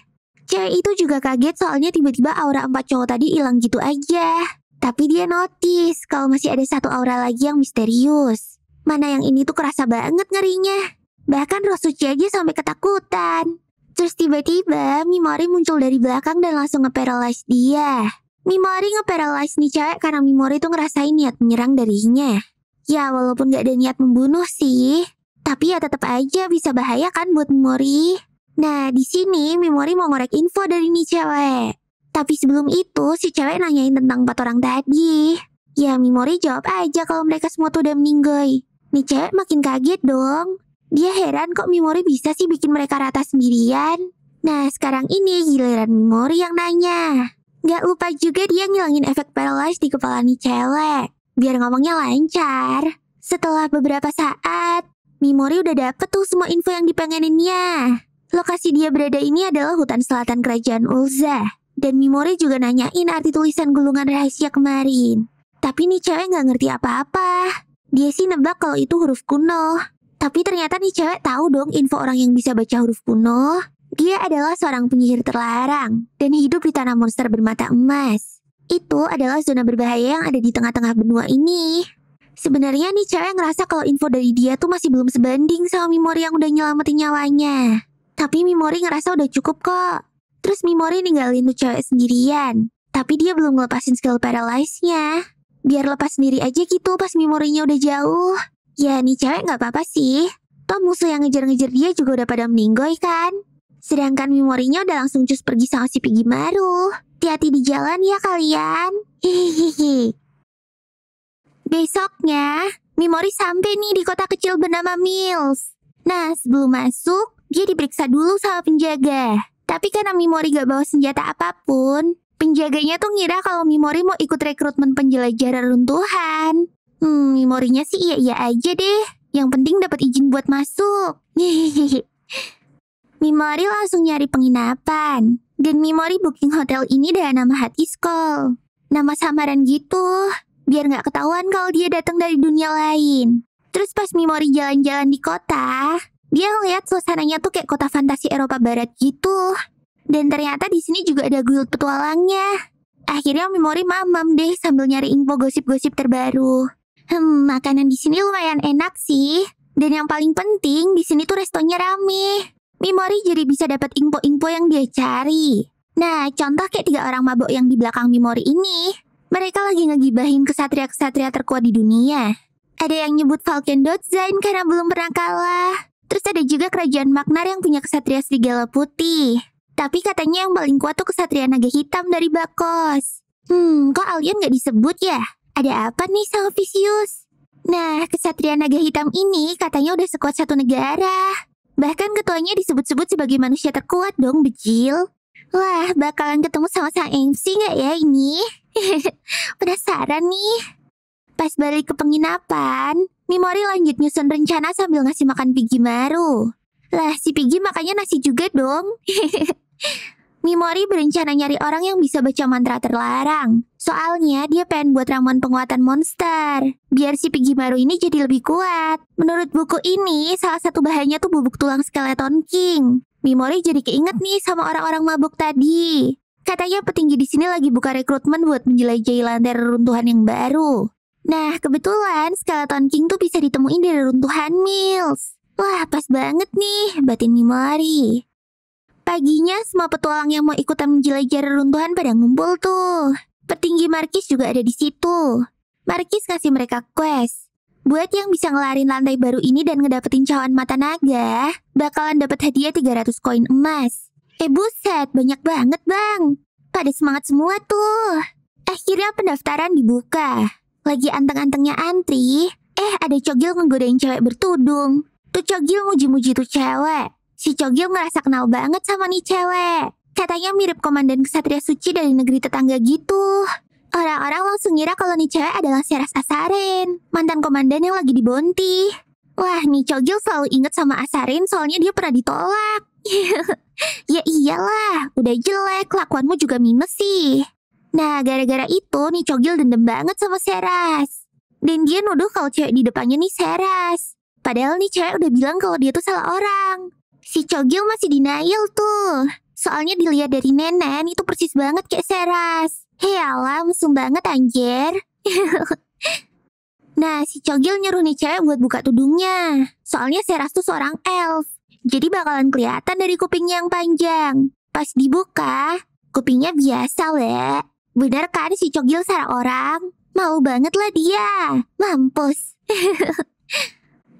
Cewek itu juga kaget soalnya tiba-tiba aura empat cowok tadi hilang gitu aja. Tapi dia notice kalau masih ada satu aura lagi yang misterius. Mana yang ini tuh kerasa banget ngerinya. Bahkan Rosuchi aja sampai ketakutan. Terus tiba-tiba Mimori muncul dari belakang dan langsung ngeparalyze dia. Mimori ngeparalyze nih cewek karena Mimori tuh ngerasain niat menyerang darinya. Ya walaupun gak ada niat membunuh sih. Tapi ya tetap aja bisa bahaya kan buat Mimori. Nah, di sini Mimori mau ngorek info dari nih cewek. Tapi sebelum itu, si cewek nanyain tentang empat orang tadi. Ya, Mimori jawab aja kalau mereka semua tuh udah meninggoy. Nih cewek makin kaget dong. Dia heran kok Mimori bisa sih bikin mereka rata sendirian. Nah, sekarang ini giliran Mimori yang nanya. Gak lupa juga dia ngilangin efek paralyze di kepala nih cewek. Biar ngomongnya lancar. Setelah beberapa saat, Mimori udah dapet tuh semua info yang dipengeninnya. Lokasi dia berada ini adalah hutan selatan kerajaan Ulza. Dan Mimori juga nanyain arti tulisan gulungan rahasia kemarin. Tapi nih cewek gak ngerti apa-apa. Dia sih nebak kalau itu huruf kuno. Tapi ternyata nih cewek tahu dong info orang yang bisa baca huruf kuno. Dia adalah seorang penyihir terlarang dan hidup di tanah monster bermata emas. Itu adalah zona berbahaya yang ada di tengah-tengah benua ini. Sebenarnya nih cewek ngerasa kalau info dari dia tuh masih belum sebanding sama Mimori yang udah nyelamatin nyawanya. Tapi Mimori ngerasa udah cukup kok. Terus Mimori ninggalin tuh cewek sendirian. Tapi dia belum ngelepasin skill paralyze-nya. Biar lepas sendiri aja gitu pas Mimorinya udah jauh. Ya nih cewek gak apa-apa sih. Toh musuh yang ngejar-ngejar dia juga udah pada meninggoy kan. Sedangkan Mimorinya udah langsung cus pergi sama si Piggy Maru. Hati-hati di jalan ya kalian. Hihihi. Besoknya, Mimori sampai nih di kota kecil bernama Mills. Nah, sebelum masuk, dia diperiksa dulu sama penjaga. Tapi karena Mimori gak bawa senjata apapun, penjaganya tuh ngira kalau Mimori mau ikut rekrutmen penjelajah reruntuhan. Hmm, Mimorinya sih iya-iya aja deh. Yang penting dapat izin buat masuk. Mimori langsung nyari penginapan. Dan Mimori booking hotel ini dengan nama Hati Iskol. Nama samaran gitu, biar nggak ketahuan kalau dia datang dari dunia lain. Terus pas Mimori jalan-jalan di kota, dia ngeliat suasananya tuh kayak kota fantasi Eropa Barat gitu. Dan ternyata di sini juga ada guild petualangnya. Akhirnya memori mamam deh sambil nyari info gosip-gosip terbaru. Hmm, makanan di sini lumayan enak sih. Dan yang paling penting, di sini tuh restonya rame. Mimori jadi bisa dapat info-info yang dia cari. Nah, contoh kayak tiga orang mabok yang di belakang Mimori ini. Mereka lagi ngegibahin kesatria-kesatria terkuat di dunia. Ada yang nyebut Falcon Dot Zain karena belum pernah kalah. Terus ada juga kerajaan Magnar yang punya kesatria serigala putih. Tapi katanya yang paling kuat tuh kesatria naga hitam dari Bakos. Hmm, kok Alien gak disebut ya? Ada apa nih sama Vicious? Nah, kesatria naga hitam ini katanya udah sekuat satu negara. Bahkan ketuanya disebut-sebut sebagai manusia terkuat dong, Bejil. Wah, bakalan ketemu sama sang MC gak ya ini? Penasaran nih. Pas balik ke penginapan, Mimori lanjut nyusun rencana sambil ngasih makan Piggy Maru. Lah, si Piggy makannya nasi juga dong. Mimori berencana nyari orang yang bisa baca mantra terlarang. Soalnya dia pengen buat ramuan penguatan monster. Biar si Piggy Maru ini jadi lebih kuat. Menurut buku ini, salah satu bahannya tuh bubuk tulang skeleton king. Mimori jadi keinget nih sama orang-orang mabuk tadi. Katanya petinggi di sini lagi buka rekrutmen buat menjelajahi lantai reruntuhan yang baru. Nah, kebetulan skeleton king tuh bisa ditemuin dari runtuhan Mills. Wah, pas banget nih, batin Mimori. Paginya, semua petualang yang mau ikutan menjelajah reruntuhan pada ngumpul tuh. Petinggi Markis juga ada di situ. Markis kasih mereka quest. Buat yang bisa ngelarin lantai baru ini dan ngedapetin cawan mata naga, bakalan dapat hadiah 300 koin emas. Eh buset, banyak banget bang. Pada semangat semua tuh. Akhirnya pendaftaran dibuka. Lagi anteng-antengnya antri, eh ada Cogil ngegodain cewek bertudung. Tuh Cogil muji-muji tuh cewek. Si Cogil ngerasa kenal banget sama nih cewek. Katanya mirip komandan kesatria suci dari negeri tetangga gitu. Orang-orang langsung ngira kalau nih cewek adalah Seras Asarin, mantan komandan yang lagi dibonti. Wah, nih Cogil selalu inget sama Asarin soalnya dia pernah ditolak. ya iyalah, udah jelek, kelakuanmu juga minus sih. Nah, gara-gara itu nih Cogil dendam banget sama Seras. Dan dia nuduh kalau cewek di depannya nih Seras. Padahal nih cewek udah bilang kalau dia tuh salah orang. Si Cogil masih denial tuh. Soalnya dilihat dari Nenen itu persis banget kayak Seras. Hei alam, mesum banget anjir. nah, si Cogil nyuruh nih cewek buat buka tudungnya. Soalnya Seras tuh seorang elf. Jadi bakalan kelihatan dari kupingnya yang panjang. Pas dibuka, kupingnya biasa, Lek. Bener kan si Cogil orang? Mau banget lah dia. Mampus.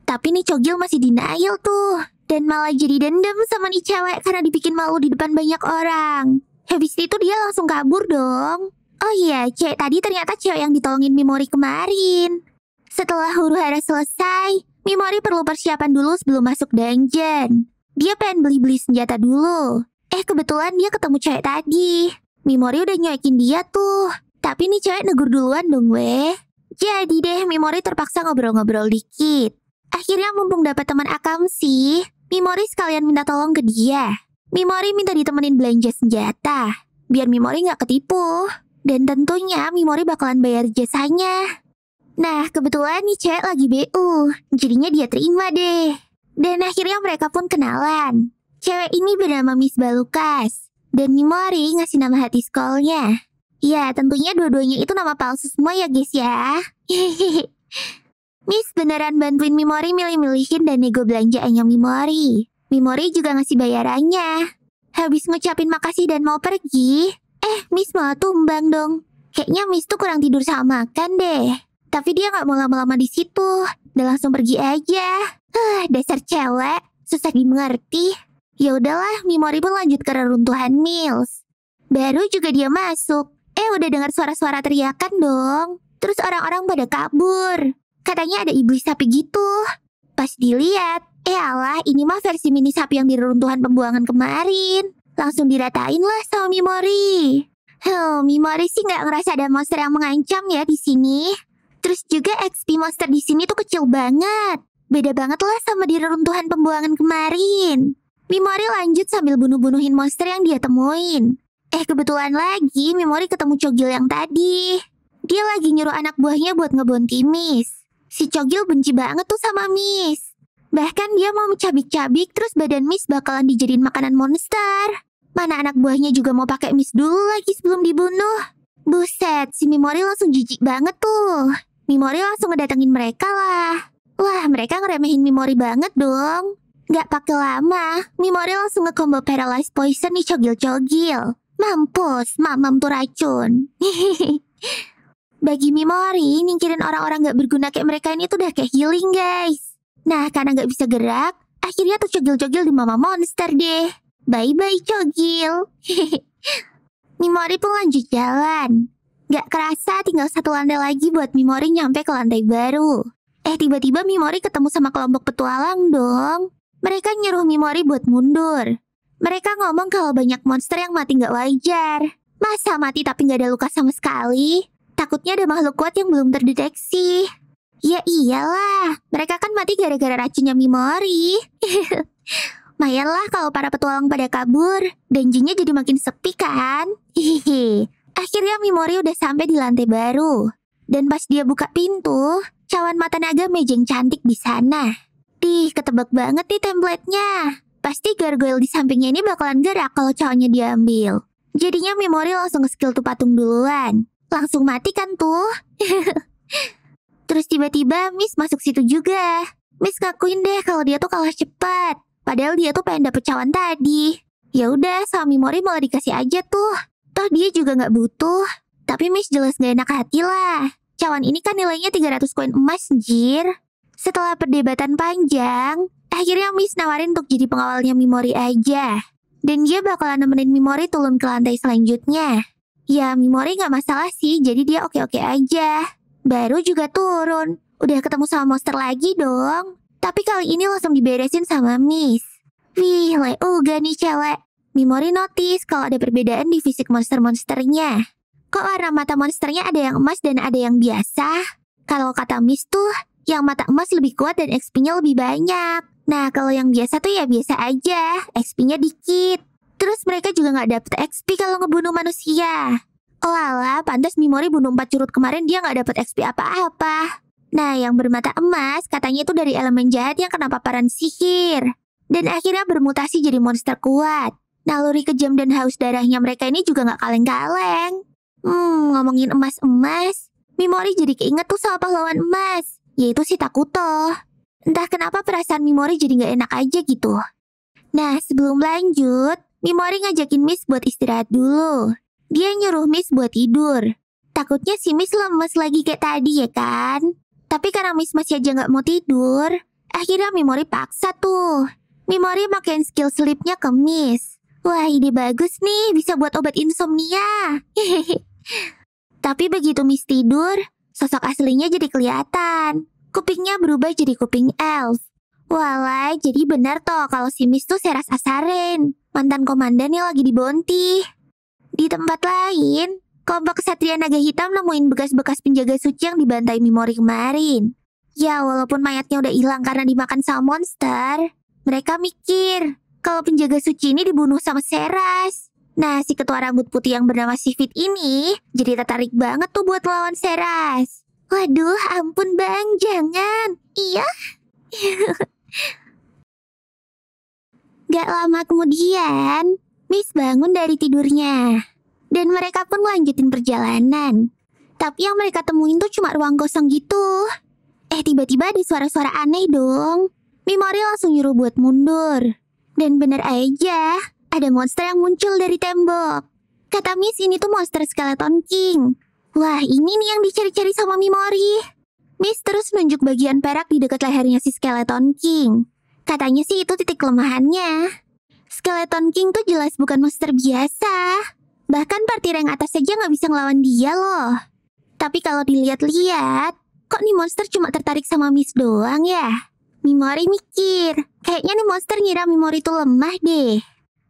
Tapi nih Cogil masih denial tuh. Dan malah jadi dendam sama nih cewek karena dibikin malu di depan banyak orang. Habis itu dia langsung kabur dong. Oh iya, cewek tadi ternyata cewek yang ditolongin Mimori kemarin. Setelah huru hara selesai, Mimori perlu persiapan dulu sebelum masuk dungeon. Dia pengen beli-beli senjata dulu. Eh kebetulan dia ketemu cewek tadi. Mimori udah nyuekin dia tuh. Tapi nih cewek negur duluan dong weh. Jadi deh Mimori terpaksa ngobrol-ngobrol dikit. Akhirnya mumpung dapat teman akam sih, Mimori sekalian minta tolong ke dia. Mimori minta ditemenin belanja senjata, biar Mimori nggak ketipu. Dan tentunya Mimori bakalan bayar jasanya. Nah, kebetulan nih cewek lagi BU, jadinya dia terima deh. Dan akhirnya mereka pun kenalan. Cewek ini bernama Miss Balukas. Dan Nimori ngasih nama hati sekolahnya. Ya, tentunya dua-duanya itu nama palsu semua ya guys ya. Miss beneran bantuin Mimori milih-milihin dan nego belanjaannya Mimori. Mimori juga ngasih bayarannya. Habis ngucapin makasih dan mau pergi, eh Miss malah tumbang dong. Kayaknya Miss tuh kurang tidur sama makan deh. Tapi dia nggak mau lama-lama di situ, Udah langsung pergi aja. Huh, dasar cewek, susah dimengerti. Ya udahlah, Mimori pun lanjut ke reruntuhan Mills. Baru juga dia masuk. Eh, udah dengar suara-suara teriakan dong. Terus orang-orang pada kabur. Katanya ada iblis sapi gitu. Pas dilihat, eh alah, ini mah versi mini sapi yang di reruntuhan pembuangan kemarin. Langsung diratain lah sama Mimori. Huh, Mimori sih nggak ngerasa ada monster yang mengancam ya di sini. Terus juga XP monster di sini tuh kecil banget. Beda banget lah sama di reruntuhan pembuangan kemarin. Mimori lanjut sambil bunuh-bunuhin monster yang dia temuin. Eh kebetulan lagi Mimori ketemu Cogil yang tadi. Dia lagi nyuruh anak buahnya buat ngebonti Miss. Si Cogil benci banget tuh sama Miss. Bahkan dia mau mencabik-cabik terus badan Miss bakalan dijadiin makanan monster. Mana anak buahnya juga mau pakai Miss dulu lagi sebelum dibunuh. Buset, si Mimori langsung jijik banget tuh. Mimori langsung ngedatengin mereka lah. Wah, mereka ngeremehin Mimori banget dong. Gak pake lama, Mimori langsung ngekombo paralyzed poison nih cogil-cogil. Mampus, mamam tuh racun. Bagi Mimori, nyingkirin orang-orang gak berguna kayak mereka ini tuh udah kayak healing guys. Nah, karena gak bisa gerak, akhirnya tuh cogil-cogil di mama monster deh. Bye-bye cogil. Mimori pun lanjut jalan. Gak kerasa tinggal satu lantai lagi buat Mimori nyampe ke lantai baru. Eh tiba-tiba Mimori ketemu sama kelompok petualang dong. Mereka nyuruh Mimori buat mundur. Mereka ngomong kalau banyak monster yang mati nggak wajar. Masa mati tapi nggak ada luka sama sekali? Takutnya ada makhluk kuat yang belum terdeteksi. Ya iyalah, mereka kan mati gara-gara racunnya Mimori. Mayanlah kalau para petualang pada kabur, danjinya jadi makin sepi kan? Hihihi. Akhirnya Mimori udah sampai di lantai baru. Dan pas dia buka pintu, cawan mata naga mejeng cantik di sana. Ih, ketebak banget nih templatenya Pasti gargoyle di sampingnya ini bakalan gerak kalau cowoknya diambil. Jadinya memori langsung ke skill tuh patung duluan. Langsung mati kan tuh. Terus tiba-tiba Miss masuk situ juga. Miss ngakuin deh kalau dia tuh kalah cepat. Padahal dia tuh pengen dapet cawan tadi. Ya udah, sama memori malah dikasih aja tuh. Toh dia juga nggak butuh. Tapi Miss jelas gak enak hati lah. Cawan ini kan nilainya 300 koin emas, jir. Setelah perdebatan panjang, akhirnya Miss nawarin untuk jadi pengawalnya Mimori aja. Dan dia bakalan nemenin Mimori turun ke lantai selanjutnya. Ya, Mimori gak masalah sih, jadi dia oke-oke aja. Baru juga turun. Udah ketemu sama monster lagi dong. Tapi kali ini langsung diberesin sama Miss. Wih, leuga nih cewek. Mimori notice kalau ada perbedaan di fisik monster-monsternya. Kok warna mata monsternya ada yang emas dan ada yang biasa? Kalau kata Miss tuh, yang mata emas lebih kuat dan XP-nya lebih banyak. Nah, kalau yang biasa tuh ya biasa aja, XP-nya dikit. Terus mereka juga nggak dapet XP kalau ngebunuh manusia. Lala, pantas Mimori bunuh empat curut kemarin dia nggak dapet XP apa-apa. Nah, yang bermata emas katanya itu dari elemen jahat yang kena paparan sihir. Dan akhirnya bermutasi jadi monster kuat. Naluri kejam dan haus darahnya mereka ini juga nggak kaleng-kaleng. Hmm, ngomongin emas-emas, Mimori jadi keinget tuh sama pahlawan emas yaitu si Takuto. Entah kenapa perasaan Mimori jadi nggak enak aja gitu. Nah, sebelum lanjut, Mimori ngajakin Miss buat istirahat dulu. Dia nyuruh Miss buat tidur. Takutnya si Miss lemes lagi kayak tadi ya kan? Tapi karena Miss masih aja nggak mau tidur, akhirnya Mimori paksa tuh. Mimori makin skill sleepnya ke Miss. Wah, ide bagus nih, bisa buat obat insomnia. Hehehe. Tapi begitu Miss tidur, Sosok aslinya jadi kelihatan. Kupingnya berubah jadi kuping elf. Walai, jadi benar toh kalau si Miss tuh Seras asarin. mantan komandan yang lagi dibonti. Di tempat lain, kelompok kesatria naga hitam nemuin bekas-bekas penjaga suci yang dibantai Mimori kemarin. Ya, walaupun mayatnya udah hilang karena dimakan sama monster, mereka mikir kalau penjaga suci ini dibunuh sama Seras. Nah, si ketua rambut putih yang bernama Sivit ini jadi tertarik banget tuh buat lawan Seras. Waduh, ampun bang, jangan. Iya? Gak lama kemudian, Miss bangun dari tidurnya. Dan mereka pun lanjutin perjalanan. Tapi yang mereka temuin tuh cuma ruang kosong gitu. Eh, tiba-tiba ada suara-suara aneh dong. Mimori langsung nyuruh buat mundur. Dan bener aja, ada monster yang muncul dari tembok. Kata Miss ini tuh monster Skeleton King. Wah, ini nih yang dicari-cari sama Mimori. Miss terus nunjuk bagian perak di dekat lehernya si Skeleton King. Katanya sih itu titik kelemahannya. Skeleton King tuh jelas bukan monster biasa. Bahkan partir yang atas saja nggak bisa ngelawan dia loh. Tapi kalau dilihat-lihat, kok nih monster cuma tertarik sama Miss doang ya? Mimori mikir, kayaknya nih monster ngira Mimori tuh lemah deh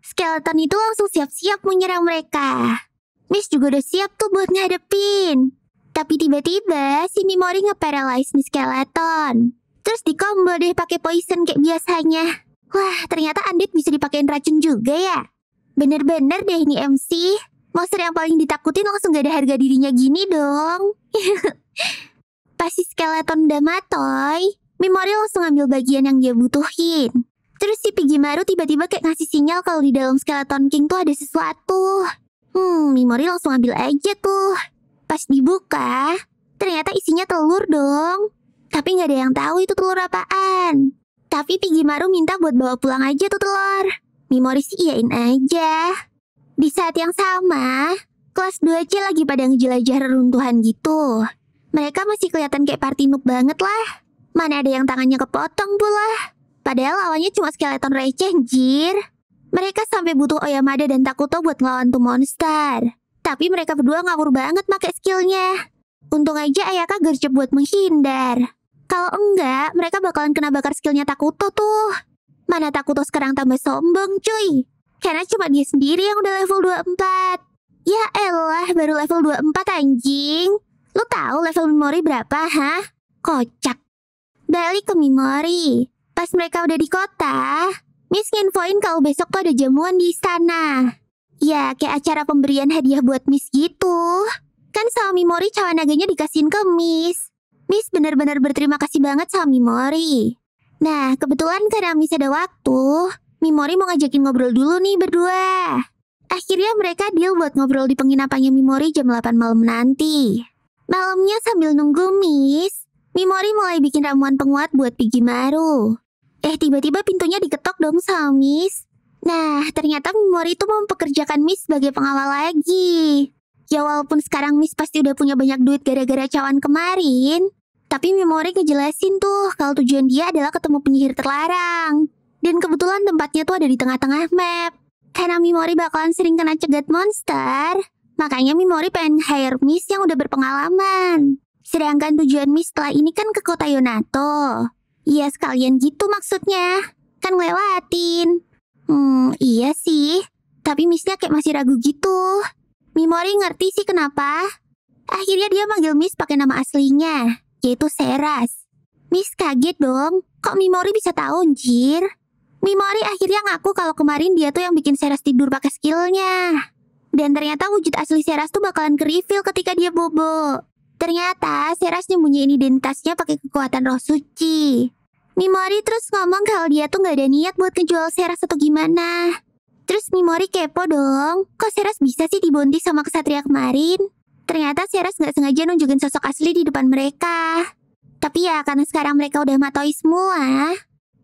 skeleton itu langsung siap-siap menyerang mereka. Miss juga udah siap tuh buat ngadepin. Tapi tiba-tiba si Mimori nge-paralyze Miss Skeleton. Terus dikombo deh pakai poison kayak biasanya. Wah, ternyata Andit bisa dipakein racun juga ya. Bener-bener deh ini MC. Monster yang paling ditakutin langsung gak ada harga dirinya gini dong. Pas si Skeleton udah matoy, Mimori langsung ambil bagian yang dia butuhin. Terus si Piggy Maru tiba-tiba kayak ngasih sinyal kalau di dalam skeleton King tuh ada sesuatu. Hmm, Mimori langsung ambil aja tuh. Pas dibuka, ternyata isinya telur dong. Tapi nggak ada yang tahu itu telur apaan. Tapi Piggy Maru minta buat bawa pulang aja tuh telur. Mimori sih iyain aja. Di saat yang sama, kelas 2 aja lagi pada ngejelajah reruntuhan gitu. Mereka masih kelihatan kayak party noob banget lah. Mana ada yang tangannya kepotong pula. Padahal awalnya cuma skeleton receh, jir. Mereka sampai butuh Oyamada dan Takuto buat ngelawan tuh monster. Tapi mereka berdua ngawur banget pakai skillnya. Untung aja Ayaka gercep buat menghindar. Kalau enggak, mereka bakalan kena bakar skillnya Takuto tuh. Mana Takuto sekarang tambah sombong, cuy. Karena cuma dia sendiri yang udah level 24. Ya elah, baru level 24 anjing. Lu tahu level memori berapa, ha? Kocak. Balik ke memori. Pas mereka udah di kota, Miss nginfoin kalau besok tuh ada jamuan di istana. Ya, kayak acara pemberian hadiah buat Miss gitu. Kan sama Mimori cawan naganya dikasihin ke Miss. Miss bener-bener berterima kasih banget sama Mimori. Nah, kebetulan karena Miss ada waktu, Mimori mau ngajakin ngobrol dulu nih berdua. Akhirnya mereka deal buat ngobrol di penginapannya Mimori jam 8 malam nanti. Malamnya sambil nunggu Miss, Mimori mulai bikin ramuan penguat buat Pigimaru. Eh, tiba-tiba pintunya diketok dong sama Miss. Nah, ternyata memori itu mau mempekerjakan Miss sebagai pengawal lagi. Ya walaupun sekarang Miss pasti udah punya banyak duit gara-gara cawan kemarin, tapi memori ngejelasin tuh kalau tujuan dia adalah ketemu penyihir terlarang. Dan kebetulan tempatnya tuh ada di tengah-tengah map. Karena Mimori bakalan sering kena cegat monster, makanya Mimori pengen hire Miss yang udah berpengalaman. Sedangkan tujuan Miss setelah ini kan ke kota Yonato. Iya sekalian gitu maksudnya. Kan ngelewatin. Hmm, iya sih. Tapi Missnya kayak masih ragu gitu. Mimori ngerti sih kenapa. Akhirnya dia manggil Miss pakai nama aslinya, yaitu Seras. Miss kaget dong, kok Mimori bisa tahu anjir? Mimori akhirnya ngaku kalau kemarin dia tuh yang bikin Seras tidur pakai skillnya. Dan ternyata wujud asli Seras tuh bakalan ke reveal ketika dia bobo. Ternyata Seras nyembunyiin identitasnya pakai kekuatan roh suci. Mimori terus ngomong kalau dia tuh nggak ada niat buat ngejual Seras atau gimana. Terus Mimori kepo dong, kok Seras bisa sih dibonti sama kesatria kemarin? Ternyata Seras nggak sengaja nunjukin sosok asli di depan mereka. Tapi ya karena sekarang mereka udah matoi semua,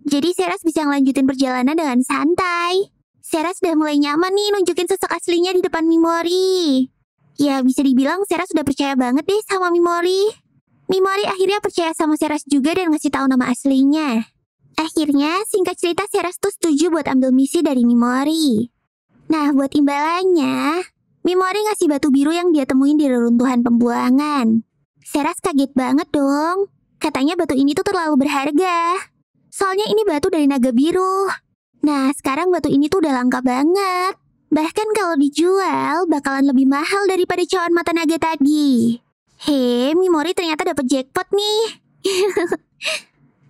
jadi Seras bisa ngelanjutin perjalanan dengan santai. Seras udah mulai nyaman nih nunjukin sosok aslinya di depan Mimori. Ya bisa dibilang Seras sudah percaya banget deh sama Mimori. Mimori akhirnya percaya sama Seras juga dan ngasih tahu nama aslinya. Akhirnya, singkat cerita Seras tuh setuju buat ambil misi dari Mimori. Nah, buat imbalannya, Mimori ngasih batu biru yang dia temuin di reruntuhan pembuangan. Seras kaget banget dong. Katanya batu ini tuh terlalu berharga. Soalnya ini batu dari naga biru. Nah, sekarang batu ini tuh udah langka banget. Bahkan kalau dijual, bakalan lebih mahal daripada cawan mata naga tadi. Hei, Mimori ternyata dapat jackpot nih.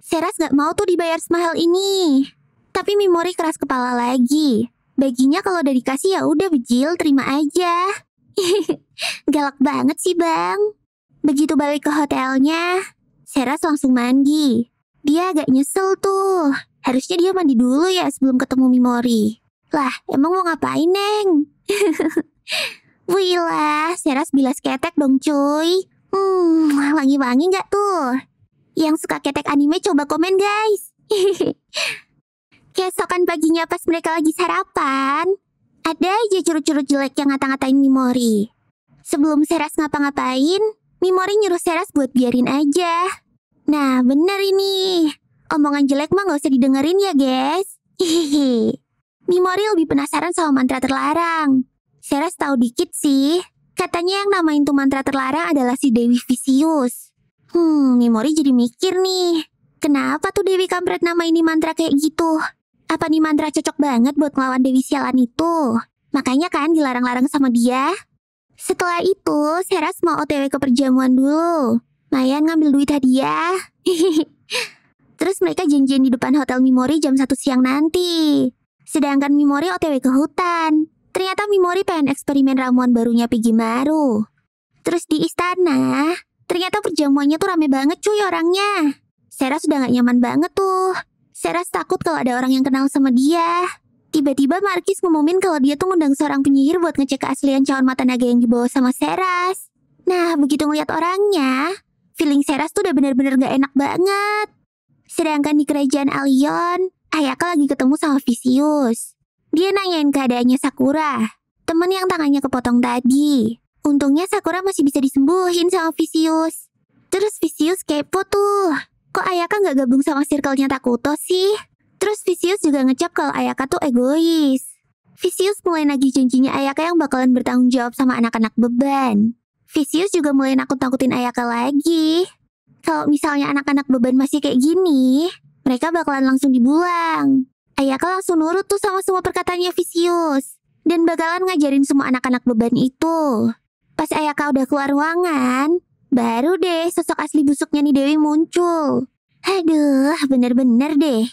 Seras gak mau tuh dibayar semahal ini. Tapi Mimori keras kepala lagi. Baginya kalau udah dikasih ya udah bejil, terima aja. Galak banget sih bang. Begitu balik ke hotelnya, Seras langsung mandi. Dia agak nyesel tuh. Harusnya dia mandi dulu ya sebelum ketemu Mimori. Lah, emang mau ngapain, Neng? wih lah Seras bilas ketek dong cuy. Hmm, wangi-wangi nggak tuh? Yang suka ketek anime coba komen guys. Keesokan paginya pas mereka lagi sarapan, ada aja curut-curut jelek yang ngata-ngatain Mimori. Sebelum Seras ngapa-ngapain, Mimori nyuruh Seras buat biarin aja. Nah, bener ini. Omongan jelek mah nggak usah didengerin ya, guys. Hihihi. Mimori lebih penasaran sama mantra terlarang. Seras tahu dikit sih. Katanya yang namain tuh mantra terlarang adalah si Dewi Vicious. Hmm, Mimori jadi mikir nih. Kenapa tuh Dewi Kampret nama ini mantra kayak gitu? Apa nih mantra cocok banget buat ngelawan Dewi Sialan itu? Makanya kan dilarang-larang sama dia. Setelah itu, Seras mau otw ke perjamuan dulu. Mayan ngambil duit hadiah. Terus mereka janjian di depan Hotel Mimori jam 1 siang nanti. Sedangkan Mimori otw ke hutan. Ternyata Mimori pengen eksperimen ramuan barunya Pigimaru. Terus di istana, ternyata perjamuannya tuh rame banget cuy orangnya. Seras sudah gak nyaman banget tuh. Seras takut kalau ada orang yang kenal sama dia. Tiba-tiba Markis ngumumin kalau dia tuh ngundang seorang penyihir buat ngecek keaslian calon mata naga yang dibawa sama Seras. Nah, begitu ngeliat orangnya, feeling Seras tuh udah bener-bener gak enak banget. Sedangkan di kerajaan Alion, Ayaka lagi ketemu sama Visius. Dia nanyain keadaannya Sakura, temen yang tangannya kepotong tadi. Untungnya Sakura masih bisa disembuhin sama Visius. Terus Visius kepo tuh. Kok Ayaka nggak gabung sama circle-nya Takuto sih? Terus Visius juga ngecap kalau Ayaka tuh egois. Visius mulai nagih janjinya Ayaka yang bakalan bertanggung jawab sama anak-anak beban. Visius juga mulai nakut-nakutin Ayaka lagi. Kalau misalnya anak-anak beban masih kayak gini, mereka bakalan langsung dibuang. Ayaka langsung nurut tuh sama semua perkataannya visius. Dan bakalan ngajarin semua anak-anak beban itu. Pas Ayaka udah keluar ruangan, baru deh sosok asli busuknya nih Dewi muncul. Aduh, bener-bener deh.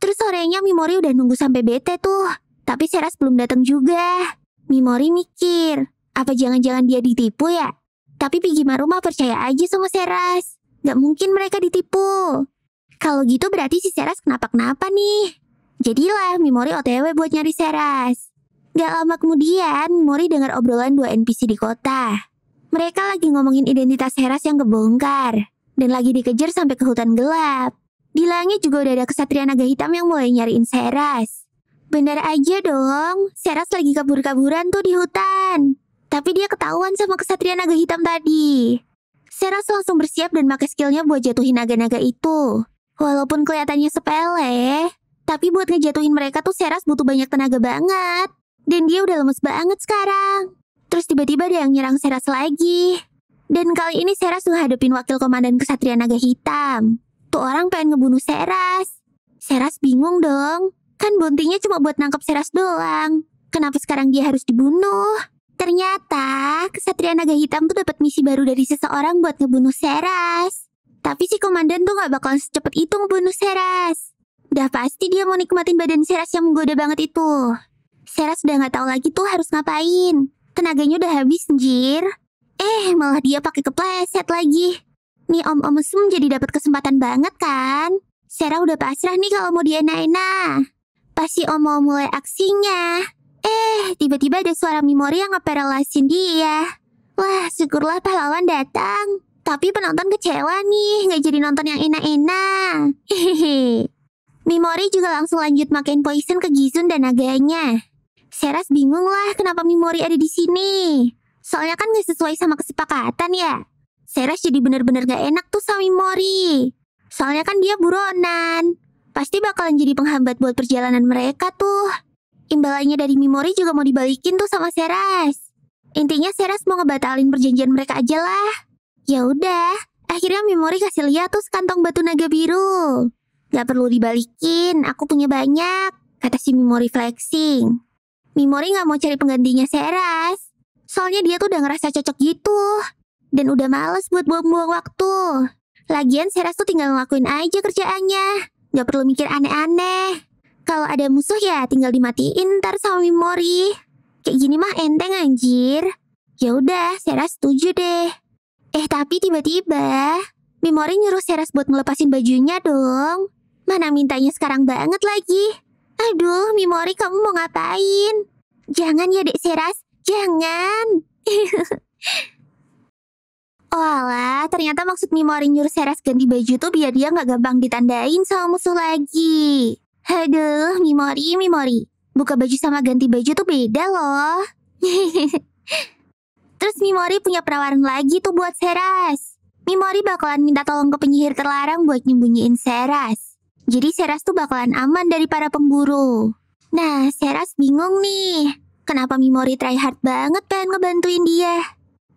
Terus sorenya Mimori udah nunggu sampai bete tuh. Tapi Seras belum datang juga. Mimori mikir, apa jangan-jangan dia ditipu ya? Tapi Pigi rumah percaya aja sama Seras. Gak mungkin mereka ditipu. Kalau gitu berarti si Seras kenapa-kenapa nih. Jadilah Mimori otw buat nyari Seras. Gak lama kemudian, Mimori dengar obrolan dua NPC di kota. Mereka lagi ngomongin identitas Seras yang kebongkar. Dan lagi dikejar sampai ke hutan gelap. Di langit juga udah ada kesatria naga hitam yang mulai nyariin Seras. Bener aja dong, Seras lagi kabur-kaburan tuh di hutan. Tapi dia ketahuan sama kesatria naga hitam tadi. Seras langsung bersiap dan pakai skillnya buat jatuhin naga-naga itu. Walaupun kelihatannya sepele, tapi buat ngejatuhin mereka tuh Seras butuh banyak tenaga banget. Dan dia udah lemes banget sekarang. Terus tiba-tiba dia yang nyerang Seras lagi. Dan kali ini Seras tuh hadapin wakil komandan kesatria naga hitam. Tuh orang pengen ngebunuh Seras. Seras bingung dong. Kan buntingnya cuma buat nangkep Seras doang. Kenapa sekarang dia harus dibunuh? Ternyata kesatria naga hitam tuh dapat misi baru dari seseorang buat ngebunuh Seras. Tapi si komandan tuh gak bakalan secepat itu ngebunuh Seras. Udah pasti dia mau nikmatin badan Seras yang menggoda banget itu. Seras udah gak tahu lagi tuh harus ngapain. Tenaganya udah habis, njir. Eh, malah dia pakai kepleset lagi. Nih om-om mesum jadi dapat kesempatan banget kan? Sarah udah pasrah nih kalau mau dia enak-enak. Pasti om mau mulai aksinya. Eh, tiba-tiba ada suara memori yang ngeperelasin dia. Wah, syukurlah pahlawan datang. Tapi penonton kecewa nih, nggak jadi nonton yang enak-enak. Hehehe. Mimori juga langsung lanjut makin poison ke Gizun dan naganya. Seras bingung lah kenapa Mimori ada di sini. Soalnya kan nggak sesuai sama kesepakatan ya. Seras jadi bener-bener gak enak tuh sama Mimori. Soalnya kan dia buronan. Pasti bakalan jadi penghambat buat perjalanan mereka tuh. Imbalannya dari Mimori juga mau dibalikin tuh sama Seras. Intinya Seras mau ngebatalin perjanjian mereka aja lah. Ya udah, akhirnya memori kasih lihat tuh sekantong batu naga biru. Gak perlu dibalikin, aku punya banyak, kata si memori flexing. Memori gak mau cari penggantinya Seras. Soalnya dia tuh udah ngerasa cocok gitu. Dan udah males buat buang-buang waktu. Lagian Seras tuh tinggal ngelakuin aja kerjaannya. Gak perlu mikir aneh-aneh. Kalau ada musuh ya tinggal dimatiin ntar sama memori. Kayak gini mah enteng anjir. Ya udah, Seras setuju deh. Eh tapi tiba-tiba, Mimori nyuruh Seres buat ngelepasin bajunya dong. Mana mintanya sekarang banget lagi. Aduh, Mimori kamu mau ngapain? Jangan ya, Dek Seras. Jangan. Walah, oh, ternyata maksud Mimori nyuruh Seras ganti baju tuh biar dia nggak gampang ditandain sama musuh lagi. Aduh, Mimori, Mimori. Buka baju sama ganti baju tuh beda loh. Hehehe. Terus Mimori punya penawaran lagi tuh buat Seras. Mimori bakalan minta tolong ke penyihir terlarang buat nyembunyiin Seras. Jadi Seras tuh bakalan aman dari para pemburu. Nah, Seras bingung nih. Kenapa Mimori try hard banget pengen ngebantuin dia?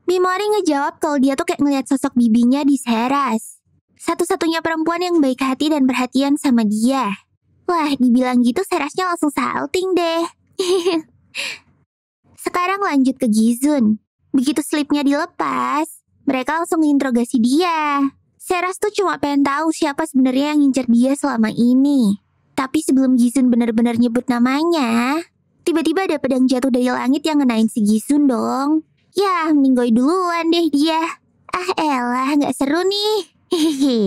Mimori ngejawab kalau dia tuh kayak ngeliat sosok bibinya di Seras. Satu-satunya perempuan yang baik hati dan perhatian sama dia. Wah, dibilang gitu Serasnya langsung salting deh. Sekarang lanjut ke Gizun. Begitu slipnya dilepas, mereka langsung menginterogasi dia. Seras tuh cuma pengen tahu siapa sebenarnya yang ngincer dia selama ini. Tapi sebelum Gisun benar-benar nyebut namanya, tiba-tiba ada pedang jatuh dari langit yang ngenain si Gisun dong. Ya, minggoy duluan deh dia. Ah elah, nggak seru nih. Hehehe.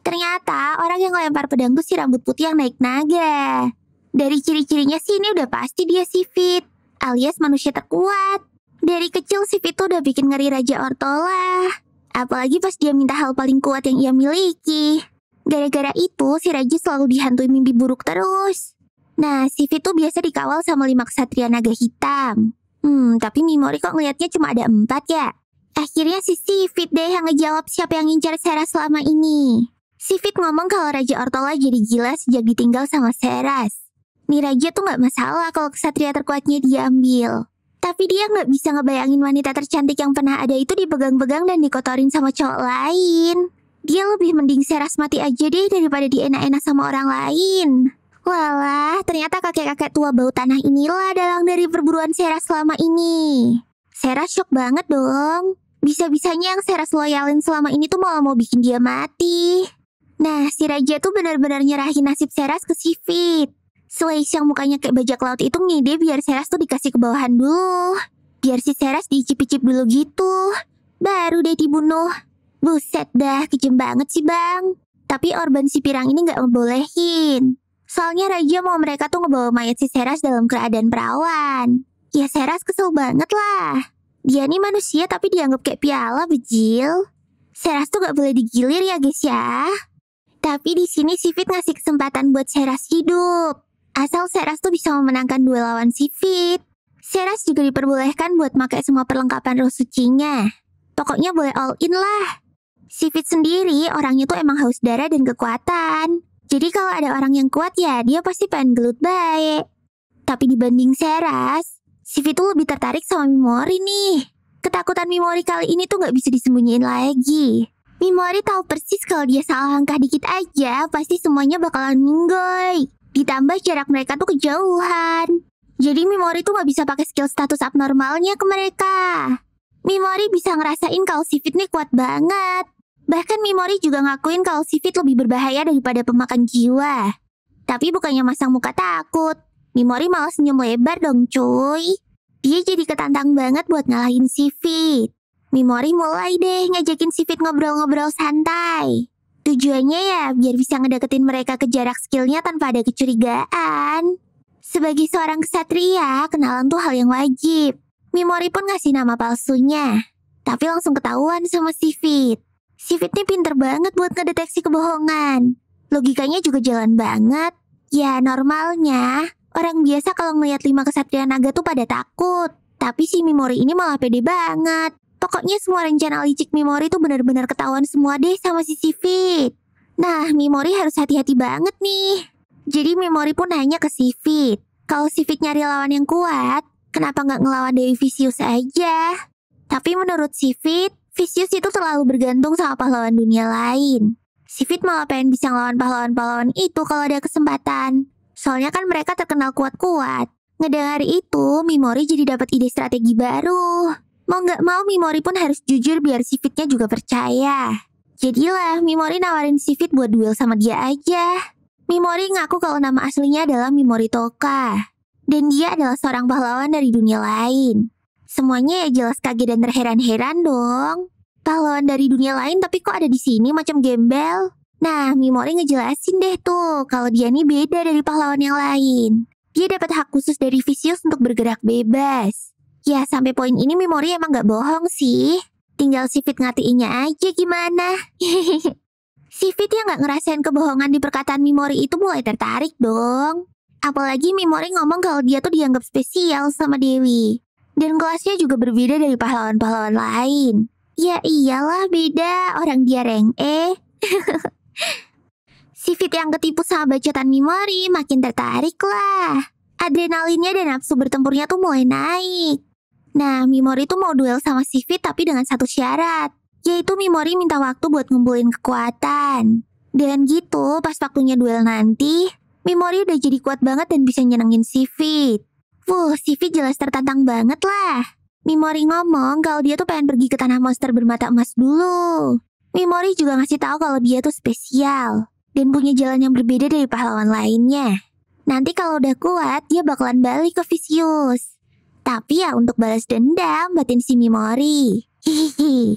Ternyata orang yang lempar pedang tuh si rambut putih yang naik naga. Dari ciri-cirinya sih ini udah pasti dia si Fit, alias manusia terkuat. Dari kecil Sif itu udah bikin ngeri Raja Ortola. Apalagi pas dia minta hal paling kuat yang ia miliki. Gara-gara itu, si Raja selalu dihantui mimpi buruk terus. Nah, Sif itu biasa dikawal sama lima kesatria naga hitam. Hmm, tapi memori kok ngeliatnya cuma ada empat ya? Akhirnya si Sifit deh yang ngejawab siapa yang ngincar Seras selama ini. Sifit ngomong kalau Raja Ortola jadi gila sejak ditinggal sama Seras. Nih Raja tuh gak masalah kalau kesatria terkuatnya diambil. Tapi dia nggak bisa ngebayangin wanita tercantik yang pernah ada itu dipegang-pegang dan dikotorin sama cowok lain. Dia lebih mending seras mati aja deh daripada dienak-enak sama orang lain. Walah, ternyata kakek-kakek tua bau tanah inilah dalang dari perburuan Seras selama ini. Seras shock banget dong. Bisa-bisanya yang Seras loyalin selama ini tuh malah mau bikin dia mati. Nah, si Raja tuh benar-benar nyerahin nasib Seras ke Sifit. Sway yang mukanya kayak bajak laut itu ngide biar Seras tuh dikasih ke bawahan dulu. Biar si Seras diicip-icip dulu gitu. Baru deh dibunuh. Buset dah, kejem banget sih bang. Tapi Orban si Pirang ini nggak membolehin. Soalnya Raja mau mereka tuh ngebawa mayat si Seras dalam keadaan perawan. Ya Seras kesel banget lah. Dia nih manusia tapi dianggap kayak piala bejil. Seras tuh gak boleh digilir ya guys ya. Tapi di sini Sivit ngasih kesempatan buat Seras hidup. Asal Seras tuh bisa memenangkan duel lawan si Seras juga diperbolehkan buat pakai semua perlengkapan roh sucinya. Pokoknya boleh all in lah. Si sendiri orangnya tuh emang haus darah dan kekuatan. Jadi kalau ada orang yang kuat ya dia pasti pengen gelut baik. Tapi dibanding Seras, si tuh lebih tertarik sama Mimori nih. Ketakutan Mimori kali ini tuh nggak bisa disembunyiin lagi. Mimori tahu persis kalau dia salah langkah dikit aja, pasti semuanya bakalan minggoy. Ditambah jarak mereka tuh kejauhan. Jadi Mimori tuh gak bisa pakai skill status abnormalnya ke mereka. Mimori bisa ngerasain kalau Sivit nih kuat banget. Bahkan Mimori juga ngakuin kalau Sivit lebih berbahaya daripada pemakan jiwa. Tapi bukannya masang muka takut. Mimori malah senyum lebar dong cuy. Dia jadi ketantang banget buat ngalahin Sivit. Mimori mulai deh ngajakin Sivit ngobrol-ngobrol santai. Tujuannya ya biar bisa ngedeketin mereka ke jarak skillnya tanpa ada kecurigaan. Sebagai seorang kesatria, kenalan tuh hal yang wajib. Mimori pun ngasih nama palsunya. Tapi langsung ketahuan sama Sivit. Sivit nih pinter banget buat ngedeteksi kebohongan. Logikanya juga jalan banget. Ya normalnya, orang biasa kalau ngeliat lima kesatria naga tuh pada takut. Tapi si Mimori ini malah pede banget. Pokoknya semua rencana licik Mimori tuh benar-benar ketahuan semua deh sama si Sivit. Nah, Mimori harus hati-hati banget nih. Jadi Mimori pun nanya ke Sivit. Kalau Sivit nyari lawan yang kuat, kenapa nggak ngelawan Dewi Vicious aja? Tapi menurut Sivit, Vicious itu terlalu bergantung sama pahlawan dunia lain. Sivit malah pengen bisa ngelawan pahlawan-pahlawan itu kalau ada kesempatan. Soalnya kan mereka terkenal kuat-kuat. Ngedengar itu, Mimori jadi dapat ide strategi baru. Mau gak mau Mimori pun harus jujur biar Sifitnya juga percaya. Jadilah Mimori nawarin Sifit buat duel sama dia aja. Mimori ngaku kalau nama aslinya adalah Mimori Toka. Dan dia adalah seorang pahlawan dari dunia lain. Semuanya ya jelas kaget dan terheran-heran dong. Pahlawan dari dunia lain tapi kok ada di sini macam gembel? Nah, Mimori ngejelasin deh tuh kalau dia ini beda dari pahlawan yang lain. Dia dapat hak khusus dari Vicious untuk bergerak bebas. Ya sampai poin ini memori emang gak bohong sih. Tinggal Sivit ngatiinnya aja gimana. Sivit yang gak ngerasain kebohongan di perkataan memori itu mulai tertarik dong. Apalagi memori ngomong kalau dia tuh dianggap spesial sama Dewi. Dan kelasnya juga berbeda dari pahlawan-pahlawan lain. Ya iyalah beda, orang dia rank E. Eh. Sivit yang ketipu sama bacotan memori makin tertarik lah. Adrenalinnya dan nafsu bertempurnya tuh mulai naik. Nah, Mimori tuh mau duel sama Sifit tapi dengan satu syarat, yaitu Mimori minta waktu buat ngumpulin kekuatan. Dan gitu, pas waktunya duel nanti, Mimori udah jadi kuat banget dan bisa nyenengin Sifit. Wuh, Sifit jelas tertantang banget lah. Mimori ngomong kalau dia tuh pengen pergi ke tanah monster bermata emas dulu. Mimori juga ngasih tahu kalau dia tuh spesial dan punya jalan yang berbeda dari pahlawan lainnya. Nanti kalau udah kuat, dia bakalan balik ke Vicious. Tapi ya untuk balas dendam, batin si Mimori. Hihihi.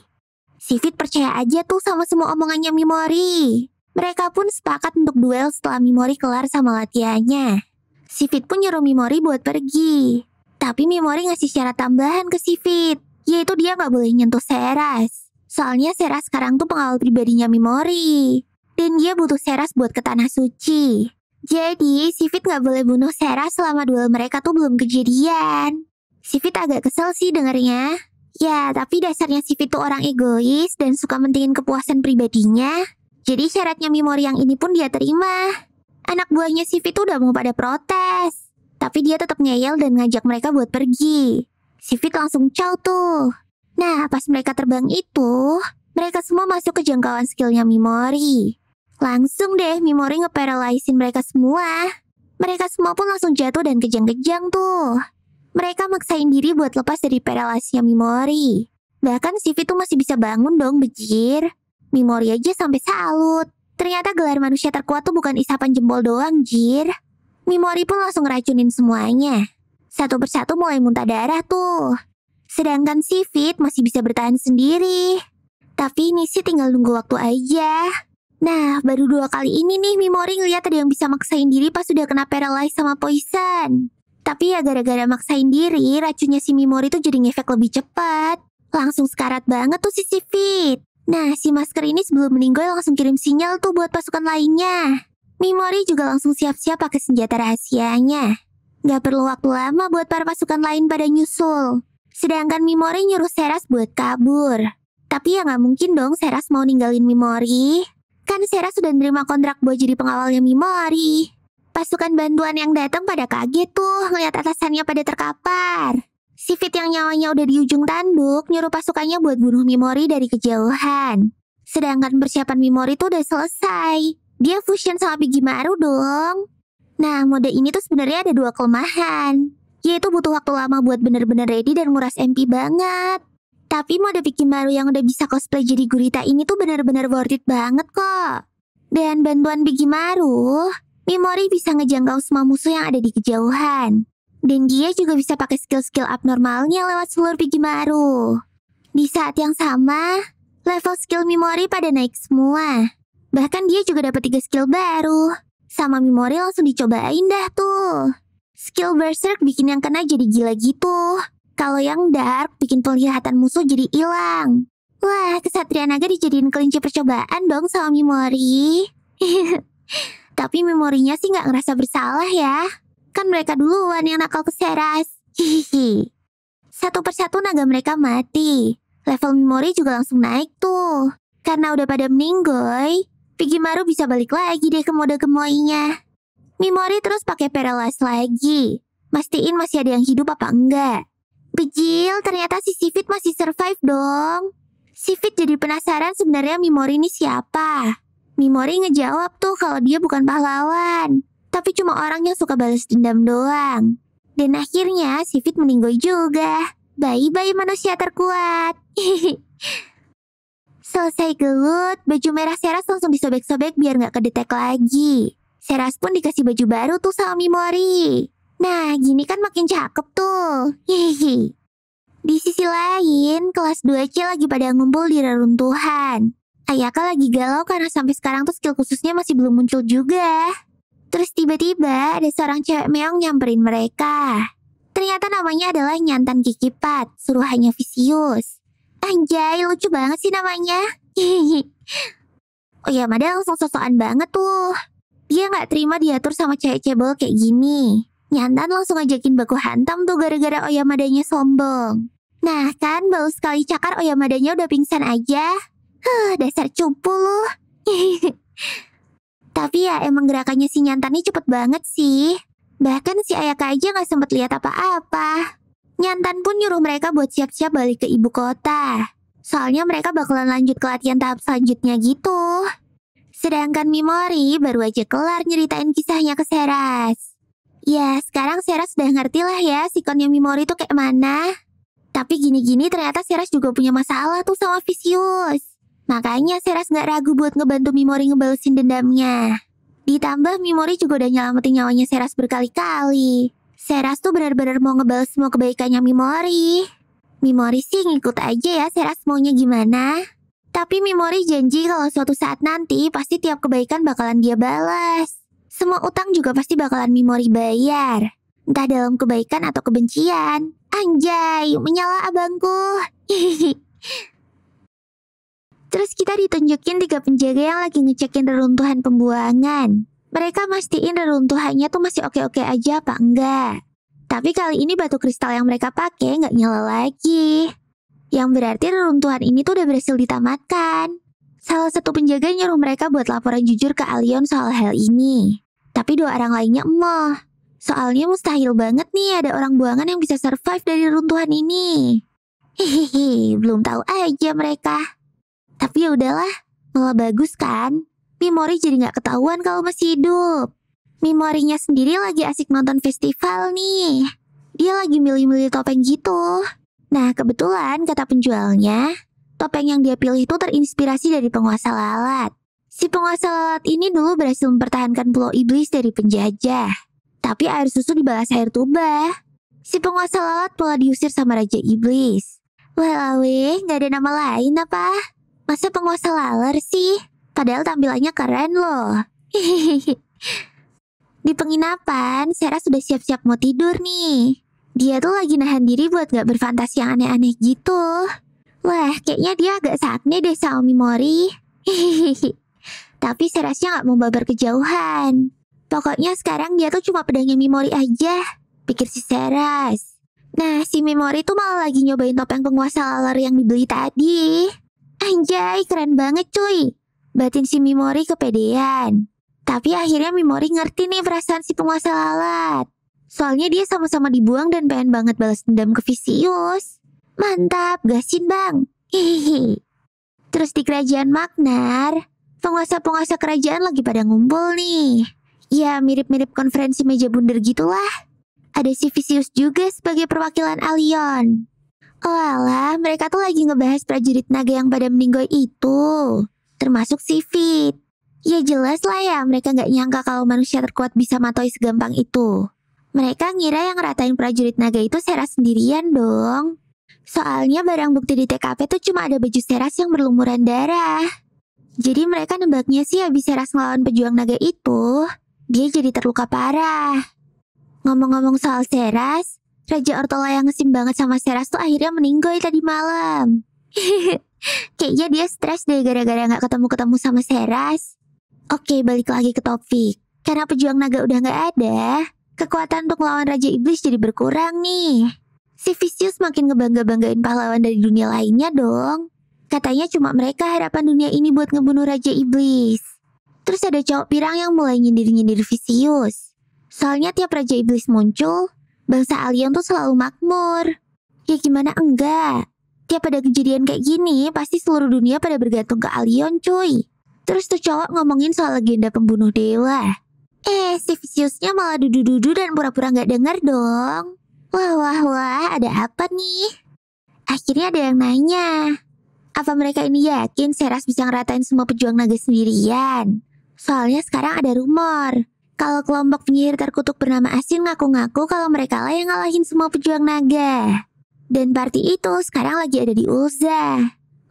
Sivit percaya aja tuh sama semua omongannya Mimori. Mereka pun sepakat untuk duel setelah Mimori kelar sama latihannya. Sivit pun nyuruh Mimori buat pergi. Tapi Mimori ngasih syarat tambahan ke Sivit, yaitu dia nggak boleh nyentuh Seras. Soalnya Seras sekarang tuh pengawal pribadinya Mimori. Dan dia butuh Seras buat ke Tanah Suci. Jadi, Sivit nggak boleh bunuh Seras selama duel mereka tuh belum kejadian. Sivit agak kesel sih dengernya. Ya, tapi dasarnya Sivit tuh orang egois dan suka mentingin kepuasan pribadinya. Jadi syaratnya memori yang ini pun dia terima. Anak buahnya Sivit tuh udah mau pada protes. Tapi dia tetap ngeyel dan ngajak mereka buat pergi. Sivit langsung caw tuh. Nah, pas mereka terbang itu, mereka semua masuk ke jangkauan skillnya Mimori. Langsung deh Mimori ngeparalaisin mereka semua. Mereka semua pun langsung jatuh dan kejang-kejang tuh. Mereka maksain diri buat lepas dari paralisia Mimori. Bahkan Sif tuh masih bisa bangun dong, bejir. Mimori aja sampai salut. Ternyata gelar manusia terkuat tuh bukan isapan jempol doang, jir. Mimori pun langsung ngeracunin semuanya. Satu persatu mulai muntah darah tuh. Sedangkan si masih bisa bertahan sendiri. Tapi ini sih tinggal nunggu waktu aja. Nah, baru dua kali ini nih Mimori ngeliat ada yang bisa maksain diri pas udah kena paralyze sama poison. Tapi ya gara-gara maksain diri, racunnya si Mimori tuh jadi ngefek lebih cepat. Langsung sekarat banget tuh si Sifit. Nah, si masker ini sebelum meninggal langsung kirim sinyal tuh buat pasukan lainnya. Mimori juga langsung siap-siap pakai senjata rahasianya. Gak perlu waktu lama buat para pasukan lain pada nyusul. Sedangkan Mimori nyuruh Seras buat kabur. Tapi ya gak mungkin dong Seras mau ninggalin Mimori. Kan Seras sudah nerima kontrak buat jadi pengawalnya Mimori. Pasukan bantuan yang datang pada kaget tuh ngeliat atasannya pada terkapar. Fit yang nyawanya udah di ujung tanduk nyuruh pasukannya buat bunuh Mimori dari kejauhan. Sedangkan persiapan Mimori tuh udah selesai. Dia fusion sama Bigimaru dong. Nah, mode ini tuh sebenarnya ada dua kelemahan. Yaitu butuh waktu lama buat bener-bener ready dan nguras MP banget. Tapi mode Bigimaru yang udah bisa cosplay jadi gurita ini tuh bener-bener worth it banget kok. Dan bantuan Bigimaru Memori bisa ngejangkau semua musuh yang ada di kejauhan. Dan dia juga bisa pakai skill-skill abnormalnya lewat seluruh Pigimaru. Di saat yang sama, level skill Mimori pada naik semua. Bahkan dia juga dapat tiga skill baru. Sama Mimori langsung dicobain dah tuh. Skill Berserk bikin yang kena jadi gila gitu. Kalau yang Dark bikin penglihatan musuh jadi hilang. Wah, kesatria naga dijadiin kelinci percobaan dong sama Mimori. Tapi memorinya sih nggak ngerasa bersalah ya. Kan mereka duluan yang nakal ke Seras. Hihihi. Satu persatu naga mereka mati. Level memori juga langsung naik tuh. Karena udah pada meninggoy, Pigimaru bisa balik lagi deh ke mode gemoynya. Memori terus pakai paralyze lagi. Mastiin masih ada yang hidup apa enggak. Bejil, ternyata si Sivit masih survive dong. Sivit jadi penasaran sebenarnya memori ini siapa. Mimori ngejawab tuh kalau dia bukan pahlawan, tapi cuma orang yang suka balas dendam doang. Dan akhirnya si Fit meninggoy juga. Bayi-bayi manusia terkuat. Selesai gelut, baju merah Seras langsung disobek-sobek biar nggak kedetek lagi. Seras pun dikasih baju baru tuh sama Mimori. Nah, gini kan makin cakep tuh. Hihihi. Di sisi lain, kelas 2C lagi pada ngumpul di reruntuhan. Ayaka lagi galau karena sampai sekarang tuh skill khususnya masih belum muncul juga. Terus tiba-tiba ada seorang cewek meong nyamperin mereka. Ternyata namanya adalah Nyantan Kikipat, hanya Visius. Anjay, lucu banget sih namanya. oh ya, Mada langsung sosokan banget tuh. Dia nggak terima diatur sama cewek cebol kayak gini. Nyantan langsung ngajakin baku hantam tuh gara-gara Oyamadanya sombong. Nah kan, baru sekali cakar Oyamadanya udah pingsan aja. Huh, ah, dasar cupu lu. Tapi ya emang gerakannya si Nyantar cepet banget sih. Bahkan si Ayaka aja gak sempet lihat apa-apa. Nyantan pun nyuruh mereka buat siap-siap balik ke ibu kota. Soalnya mereka bakalan lanjut ke latihan tahap selanjutnya gitu. Sedangkan Mimori baru aja kelar nyeritain kisahnya ke Seras. Ya, sekarang Seras udah ngerti lah ya sikonnya Mimori tuh kayak mana. Tapi gini-gini ternyata Seras juga punya masalah tuh sama Vicious. Makanya Seras gak ragu buat ngebantu Mimori ngebalesin dendamnya. Ditambah Mimori juga udah nyelamatin nyawanya Seras berkali-kali. Seras tuh benar-benar mau ngebales semua kebaikannya Mimori. Mimori sih ngikut aja ya Seras maunya gimana. Tapi Mimori janji kalau suatu saat nanti pasti tiap kebaikan bakalan dia balas. Semua utang juga pasti bakalan Mimori bayar. Entah dalam kebaikan atau kebencian. Anjay, menyala abangku. Hehehe. Terus kita ditunjukin tiga penjaga yang lagi ngecekin reruntuhan pembuangan. Mereka mastiin reruntuhannya tuh masih oke-oke aja apa enggak. Tapi kali ini batu kristal yang mereka pakai nggak nyala lagi. Yang berarti reruntuhan ini tuh udah berhasil ditamatkan. Salah satu penjaga nyuruh mereka buat laporan jujur ke Alion soal hal ini. Tapi dua orang lainnya emoh. Soalnya mustahil banget nih ada orang buangan yang bisa survive dari reruntuhan ini. Hehehe, belum tahu aja mereka. Tapi ya udahlah, malah bagus kan? Mimori jadi nggak ketahuan kalau masih hidup. Mimorinya sendiri lagi asik nonton festival nih. Dia lagi milih-milih topeng gitu. Nah, kebetulan kata penjualnya, topeng yang dia pilih itu terinspirasi dari penguasa lalat. Si penguasa lalat ini dulu berhasil mempertahankan pulau iblis dari penjajah. Tapi air susu dibalas air tuba. Si penguasa lalat pula diusir sama Raja Iblis. Walawe, nggak ada nama lain apa? Masa penguasa laler sih? Padahal tampilannya keren loh. Di penginapan, Sarah sudah siap-siap mau tidur nih. Dia tuh lagi nahan diri buat gak berfantasi yang aneh-aneh gitu. Wah, kayaknya dia agak sakne deh sama Mimori. Tapi Serasnya gak mau babar kejauhan. Pokoknya sekarang dia tuh cuma pedangnya Mimori aja, pikir si Seras. Nah, si Mimori tuh malah lagi nyobain topeng penguasa laler yang dibeli tadi. Anjay, keren banget cuy. Batin si Mimori kepedean. Tapi akhirnya Mimori ngerti nih perasaan si penguasa lalat. Soalnya dia sama-sama dibuang dan pengen banget balas dendam ke Visius. Mantap, gasin bang. Hihihi. Terus di kerajaan Magnar, penguasa-penguasa kerajaan lagi pada ngumpul nih. Ya, mirip-mirip konferensi meja bundar gitulah. Ada si Visius juga sebagai perwakilan Alion. Walah, mereka tuh lagi ngebahas prajurit naga yang pada meninggal itu. Termasuk si Fit. Ya jelas lah ya, mereka nggak nyangka kalau manusia terkuat bisa matoi segampang itu. Mereka ngira yang ratain prajurit naga itu Seras sendirian dong. Soalnya barang bukti di TKP tuh cuma ada baju Seras yang berlumuran darah. Jadi mereka nembaknya sih habis Seras ngelawan pejuang naga itu, dia jadi terluka parah. Ngomong-ngomong soal Seras, Raja Ortola yang ngesim banget sama Seras tuh akhirnya meninggal tadi malam. Kayaknya dia stres deh gara-gara gak ketemu-ketemu sama Seras. Oke, balik lagi ke topik. Karena pejuang naga udah gak ada, kekuatan untuk melawan Raja Iblis jadi berkurang nih. Si Vicious makin ngebangga-banggain pahlawan dari dunia lainnya dong. Katanya cuma mereka harapan dunia ini buat ngebunuh Raja Iblis. Terus ada cowok pirang yang mulai nyindir-nyindir Vicious. Soalnya tiap Raja Iblis muncul, bangsa alien tuh selalu makmur. Ya gimana enggak? Tiap ada kejadian kayak gini, pasti seluruh dunia pada bergantung ke alien cuy. Terus tuh cowok ngomongin soal legenda pembunuh dewa. Eh, si Fisiusnya malah dudu-dudu dan pura-pura nggak -pura denger dong. Wah, wah, wah, ada apa nih? Akhirnya ada yang nanya. Apa mereka ini yakin Seras bisa ngeratain semua pejuang naga sendirian? Soalnya sekarang ada rumor kalau kelompok penyihir terkutuk bernama Asin ngaku-ngaku kalau mereka lah yang ngalahin semua pejuang naga. Dan party itu sekarang lagi ada di Ulza.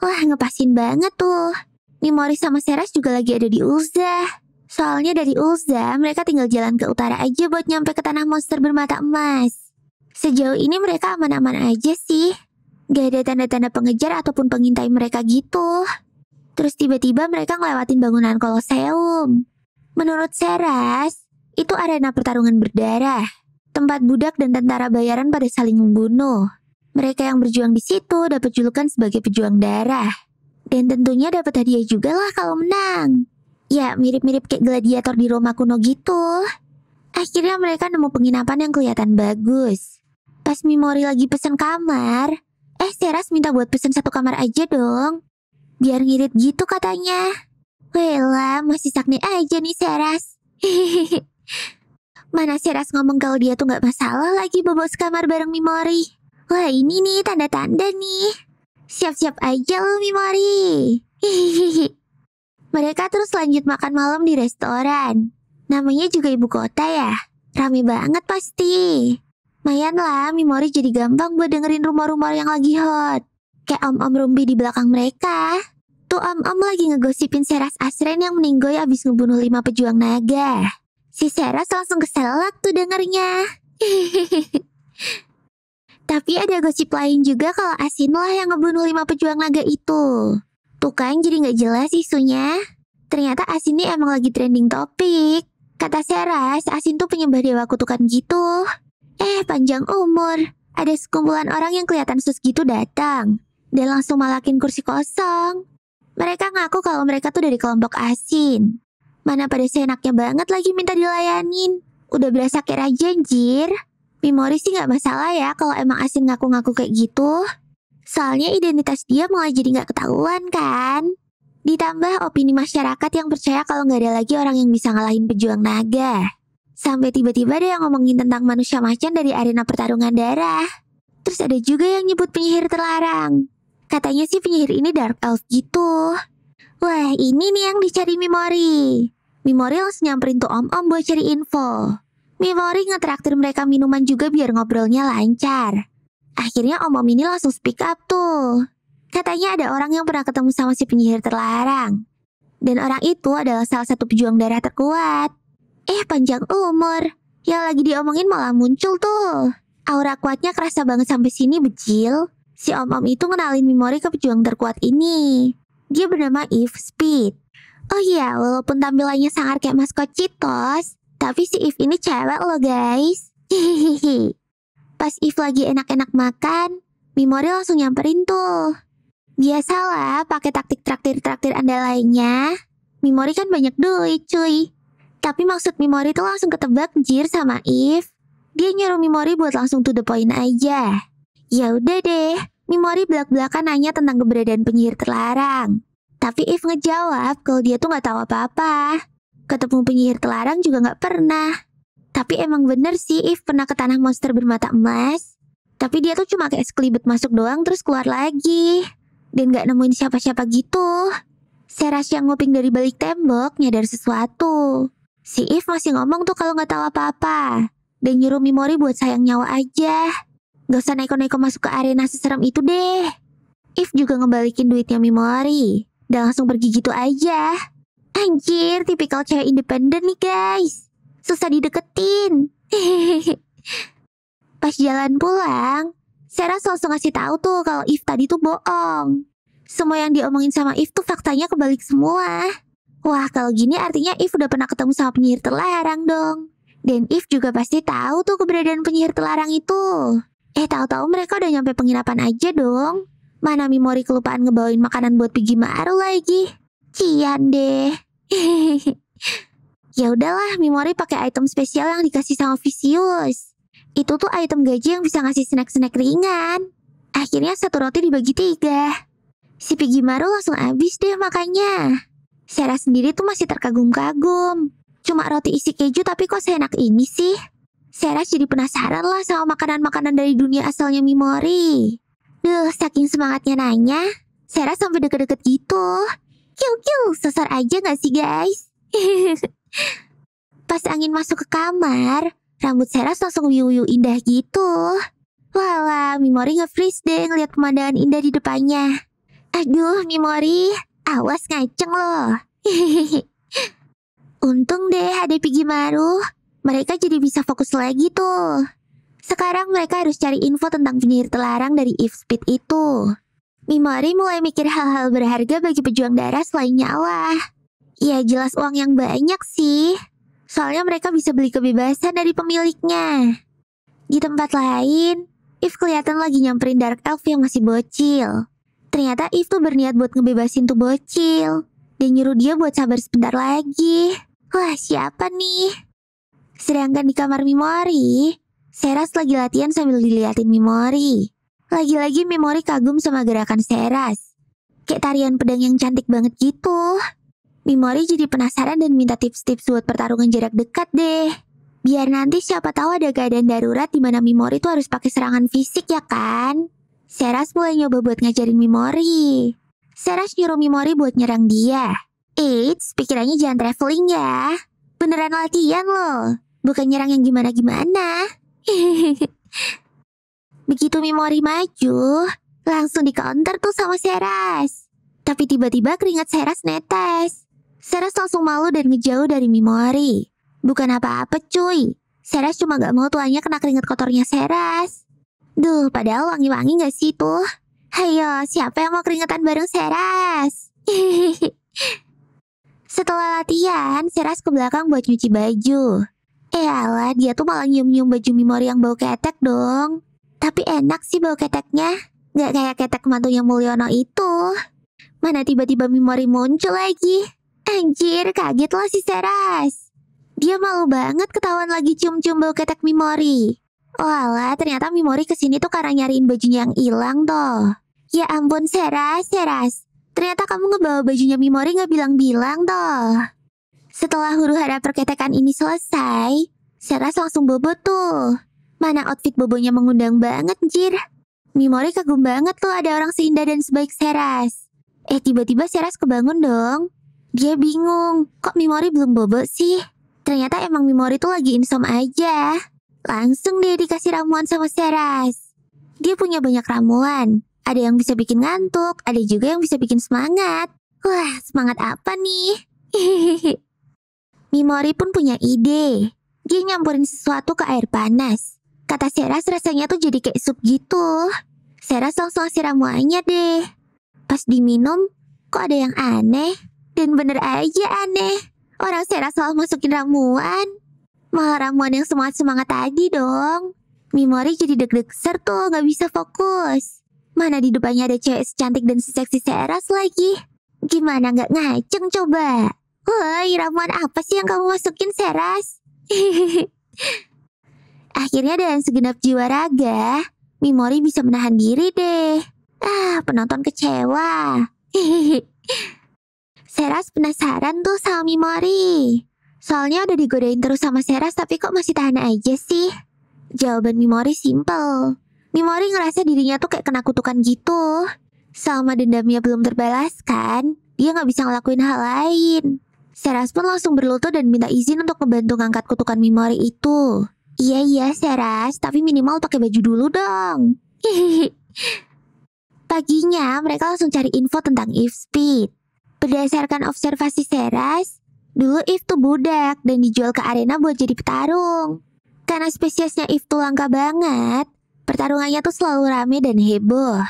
Wah, ngepasin banget tuh. Mimori sama Seras juga lagi ada di Ulza. Soalnya dari Ulza, mereka tinggal jalan ke utara aja buat nyampe ke tanah monster bermata emas. Sejauh ini mereka aman-aman aja sih. Gak ada tanda-tanda pengejar ataupun pengintai mereka gitu. Terus tiba-tiba mereka ngelewatin bangunan koloseum. Menurut Seras, itu arena pertarungan berdarah, tempat budak dan tentara bayaran pada saling membunuh. Mereka yang berjuang di situ dapat julukan sebagai pejuang darah. Dan tentunya dapat hadiah juga lah kalau menang. Ya, mirip-mirip kayak gladiator di Roma kuno gitu. Akhirnya mereka nemu penginapan yang kelihatan bagus. Pas Mimori lagi pesen kamar, eh Seras minta buat pesen satu kamar aja dong. Biar ngirit gitu katanya. Wela, masih sakne aja nih Seras. Mana Seras ngomong kalau dia tuh gak masalah lagi bobo sekamar bareng Mimori. Wah ini nih tanda-tanda nih. Siap-siap aja loh Mimori. Mereka terus lanjut makan malam di restoran. Namanya juga ibu kota ya. Rame banget pasti. Mayan lah, Mimori jadi gampang buat dengerin rumor-rumor yang lagi hot. Kayak om-om rumbi di belakang mereka. Tuh om-om lagi ngegosipin Seras Asren yang meninggoy abis ngebunuh lima pejuang naga. Si Seras langsung keselak tuh dengernya. Tapi ada gosip lain juga kalau Asin lah yang ngebunuh lima pejuang naga itu. Tuh kan jadi nggak jelas isunya. Ternyata Asin ini emang lagi trending topik. Kata Seras, Asin tuh penyembah dewa kutukan gitu. Eh, panjang umur. Ada sekumpulan orang yang kelihatan sus gitu datang. Dan langsung malakin kursi kosong. Mereka ngaku kalau mereka tuh dari kelompok asin. Mana pada seenaknya banget lagi minta dilayanin. Udah berasa kayak raja anjir. Mimori sih gak masalah ya kalau emang asin ngaku-ngaku kayak gitu. Soalnya identitas dia malah jadi gak ketahuan kan. Ditambah opini masyarakat yang percaya kalau nggak ada lagi orang yang bisa ngalahin pejuang naga. Sampai tiba-tiba ada yang ngomongin tentang manusia macan dari arena pertarungan darah. Terus ada juga yang nyebut penyihir terlarang. Katanya sih penyihir ini dark elf gitu. Wah, ini nih yang dicari Mimori. Mimori langsung nyamperin tuh om-om buat cari info. Mimori ngetraktir mereka minuman juga biar ngobrolnya lancar. Akhirnya om-om ini langsung speak up tuh. Katanya ada orang yang pernah ketemu sama si penyihir terlarang. Dan orang itu adalah salah satu pejuang darah terkuat. Eh, panjang umur. Yang lagi diomongin malah muncul tuh. Aura kuatnya kerasa banget sampai sini, Becil. Si om-om itu ngenalin memori ke pejuang terkuat ini. Dia bernama Eve Speed. Oh iya, walaupun tampilannya sangat kayak maskot Citos, tapi si Eve ini cewek loh guys. Hihihi. Pas Eve lagi enak-enak makan, Mimori langsung nyamperin tuh. Biasalah pakai taktik traktir-traktir anda lainnya. Mimori kan banyak duit cuy. Tapi maksud Mimori tuh langsung ketebak jir sama Eve. Dia nyuruh Mimori buat langsung to the point aja. Ya udah deh, Mimori belak-belakan nanya tentang keberadaan penyihir terlarang. Tapi Eve ngejawab kalau dia tuh nggak tahu apa-apa. Ketemu penyihir terlarang juga nggak pernah. Tapi emang bener sih Eve pernah ke tanah monster bermata emas. Tapi dia tuh cuma kayak sekelibet masuk doang terus keluar lagi. Dan nggak nemuin siapa-siapa gitu. Seras yang nguping dari balik tembok nyadar sesuatu. Si Eve masih ngomong tuh kalau nggak tahu apa-apa. Dan nyuruh Mimori buat sayang nyawa aja. Gak usah neko-neko masuk ke arena seserem itu deh. If juga ngebalikin duitnya Mimori. Dan langsung pergi gitu aja. Anjir, tipikal cewek independen nih guys. Susah dideketin. Pas jalan pulang, Sarah langsung ngasih tahu tuh kalau If tadi tuh bohong. Semua yang diomongin sama If tuh faktanya kebalik semua. Wah, kalau gini artinya If udah pernah ketemu sama penyihir terlarang dong. Dan If juga pasti tahu tuh keberadaan penyihir terlarang itu. Eh tahu-tahu mereka udah nyampe penginapan aja dong. Mana Mimori kelupaan ngebawain makanan buat Piggy Maru lagi. Cian deh. ya udahlah, Mimori pakai item spesial yang dikasih sama Vicious. Itu tuh item gaji yang bisa ngasih snack-snack ringan. Akhirnya satu roti dibagi tiga. Si Piggy Maru langsung habis deh makanya. Sarah sendiri tuh masih terkagum-kagum. Cuma roti isi keju tapi kok seenak ini sih? Seras jadi penasaran lah sama makanan-makanan dari dunia asalnya Mimori. Duh, saking semangatnya nanya, Seras sampai deket-deket gitu. Kiu-kiu, sesar aja gak sih guys? Pas angin masuk ke kamar, rambut Seras langsung wiu-wiu indah gitu. Wala, Mimori nge-freeze deh ngeliat pemandangan indah di depannya. Aduh, Mimori, awas ngaceng loh. Untung deh ada Pigimaru mereka jadi bisa fokus lagi tuh. Sekarang mereka harus cari info tentang penyihir terlarang dari If Speed itu. Mimori mulai mikir hal-hal berharga bagi pejuang darah selain nyawa. Ya jelas uang yang banyak sih. Soalnya mereka bisa beli kebebasan dari pemiliknya. Di tempat lain, If kelihatan lagi nyamperin Dark Elf yang masih bocil. Ternyata If tuh berniat buat ngebebasin tuh bocil. Dan nyuruh dia buat sabar sebentar lagi. Wah siapa nih? Sedangkan di kamar Mimori, Seras lagi latihan sambil diliatin Mimori. Lagi-lagi Mimori kagum sama gerakan Seras. Kayak tarian pedang yang cantik banget gitu. Mimori jadi penasaran dan minta tips-tips buat pertarungan jarak dekat deh. Biar nanti siapa tahu ada keadaan darurat di mana Mimori tuh harus pakai serangan fisik ya kan? Seras mulai nyoba buat ngajarin Mimori. Seras nyuruh Mimori buat nyerang dia. Eits, pikirannya jangan traveling ya. Beneran latihan loh bukan nyerang yang gimana-gimana. Begitu memori maju, langsung di counter tuh sama Seras. Tapi tiba-tiba keringat Seras netes. Seras langsung malu dan ngejauh dari memori. Bukan apa-apa cuy, Seras cuma gak mau tuanya kena keringat kotornya Seras. Duh, padahal wangi-wangi gak sih tuh? Hayo, siapa yang mau keringetan bareng Seras? Setelah latihan, Seras ke belakang buat nyuci baju. Eyalah, eh, dia tuh malah nyium-nyium baju Mimori yang bau ketek dong. Tapi enak sih bau keteknya. Gak kayak ketek mantunya Mulyono itu. Mana tiba-tiba Mimori muncul lagi. Anjir, kaget lah si Seras. Dia malu banget ketahuan lagi cium-cium bau ketek Mimori. Walah, oh, ternyata Mimori kesini tuh karena nyariin bajunya yang hilang toh. Ya ampun, Seras, Seras. Ternyata kamu ngebawa bajunya Mimori gak bilang-bilang toh. Setelah huru hara perketekan ini selesai, Seras langsung bobo tuh. Mana outfit bobonya mengundang banget, jir. Mimori kagum banget tuh ada orang seindah dan sebaik Seras. Eh, tiba-tiba Seras kebangun dong. Dia bingung, kok Mimori belum bobo sih? Ternyata emang Mimori tuh lagi insom aja. Langsung deh dikasih ramuan sama Seras. Dia punya banyak ramuan. Ada yang bisa bikin ngantuk, ada juga yang bisa bikin semangat. Wah, semangat apa nih? Hehehe. Mimori pun punya ide. Dia nyampurin sesuatu ke air panas. Kata Seras rasanya tuh jadi kayak sup gitu. Seras langsung siram wanya deh. Pas diminum, kok ada yang aneh? Dan bener aja aneh. Orang Seras selalu masukin ramuan. Malah ramuan yang semangat-semangat tadi dong. Mimori jadi deg-deg ser tuh, gak bisa fokus. Mana di depannya ada cewek secantik dan seseksi Seras lagi. Gimana gak ngaceng coba? Woi, ramuan apa sih yang kamu masukin, Seras? Akhirnya dengan segenap jiwa raga, Mimori bisa menahan diri deh. Ah, penonton kecewa. Seras penasaran tuh sama Mimori. Soalnya udah digodain terus sama Seras tapi kok masih tahan aja sih? Jawaban Mimori simple. Mimori ngerasa dirinya tuh kayak kena kutukan gitu. Selama dendamnya belum terbalaskan, dia nggak bisa ngelakuin hal lain. Seras pun langsung berlutut dan minta izin untuk membantu ngangkat kutukan memori itu. Iya iya Seras, tapi minimal pakai baju dulu dong. Paginya mereka langsung cari info tentang Eve Speed. Berdasarkan observasi Seras, dulu If tuh budak dan dijual ke arena buat jadi petarung. Karena spesiesnya If tuh langka banget, pertarungannya tuh selalu rame dan heboh.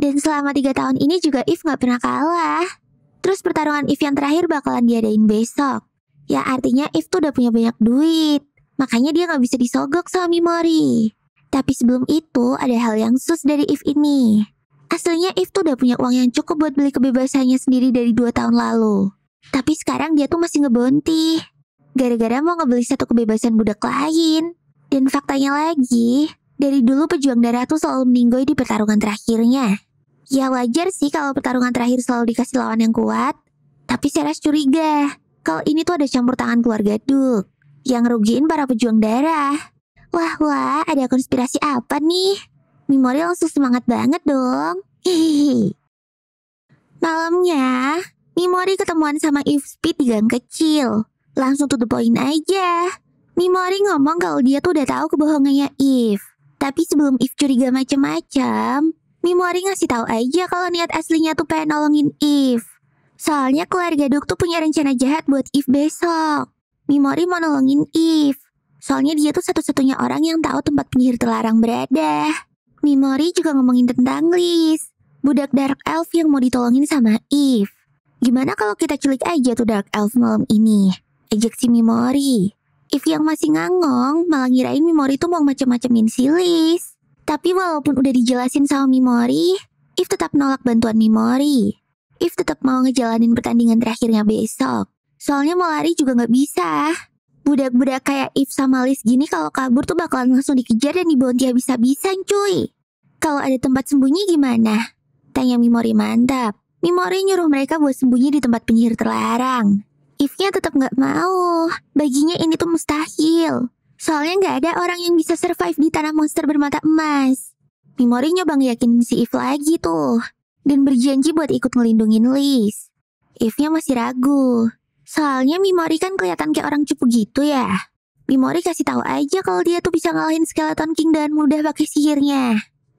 Dan selama tiga tahun ini juga If nggak pernah kalah. Terus pertarungan Eve yang terakhir bakalan diadain besok. Ya artinya Eve tuh udah punya banyak duit. Makanya dia gak bisa disogok sama Mimori. Tapi sebelum itu ada hal yang sus dari Eve ini. Aslinya Eve tuh udah punya uang yang cukup buat beli kebebasannya sendiri dari 2 tahun lalu. Tapi sekarang dia tuh masih ngebonti. Gara-gara mau ngebeli satu kebebasan budak lain. Dan faktanya lagi, dari dulu pejuang darah tuh selalu meninggoy di pertarungan terakhirnya. Ya wajar sih kalau pertarungan terakhir selalu dikasih lawan yang kuat. Tapi saya Seras curiga kalau ini tuh ada campur tangan keluarga Duke yang rugiin para pejuang darah. Wah wah, ada konspirasi apa nih? Mimori langsung semangat banget dong. Hihihi. Malamnya, Mimori ketemuan sama Speed di gang kecil. Langsung to the point aja. Mimori ngomong kalau dia tuh udah tahu kebohongannya If. Tapi sebelum If curiga macam-macam, Mimori ngasih tahu aja kalau niat aslinya tuh pengen nolongin Eve. Soalnya keluarga Duk tuh punya rencana jahat buat Eve besok. Mimori mau nolongin Eve. Soalnya dia tuh satu-satunya orang yang tahu tempat penyihir terlarang berada. Mimori juga ngomongin tentang Liz, budak Dark Elf yang mau ditolongin sama Eve. Gimana kalau kita culik aja tuh Dark Elf malam ini? Ejek si Mimori. Eve yang masih ngangong malah ngirain Mimori tuh mau macem-macemin si Liz. Tapi walaupun udah dijelasin sama Mimori, If tetap nolak bantuan Mimori. If tetap mau ngejalanin pertandingan terakhirnya besok. Soalnya mau lari juga nggak bisa. Budak-budak kayak If sama Liz gini kalau kabur tuh bakalan langsung dikejar dan dibonti habis-habisan cuy. Kalau ada tempat sembunyi gimana? Tanya Mimori mantap. Mimori nyuruh mereka buat sembunyi di tempat penyihir terlarang. Ifnya tetap nggak mau. Baginya ini tuh mustahil. Soalnya nggak ada orang yang bisa survive di tanah monster bermata emas. Mimori nyoba ngeyakinin si If lagi tuh. Dan berjanji buat ikut ngelindungin Liz. Eve-nya masih ragu. Soalnya Mimori kan kelihatan kayak orang cupu gitu ya. Mimori kasih tahu aja kalau dia tuh bisa ngalahin Skeleton King dan mudah pakai sihirnya.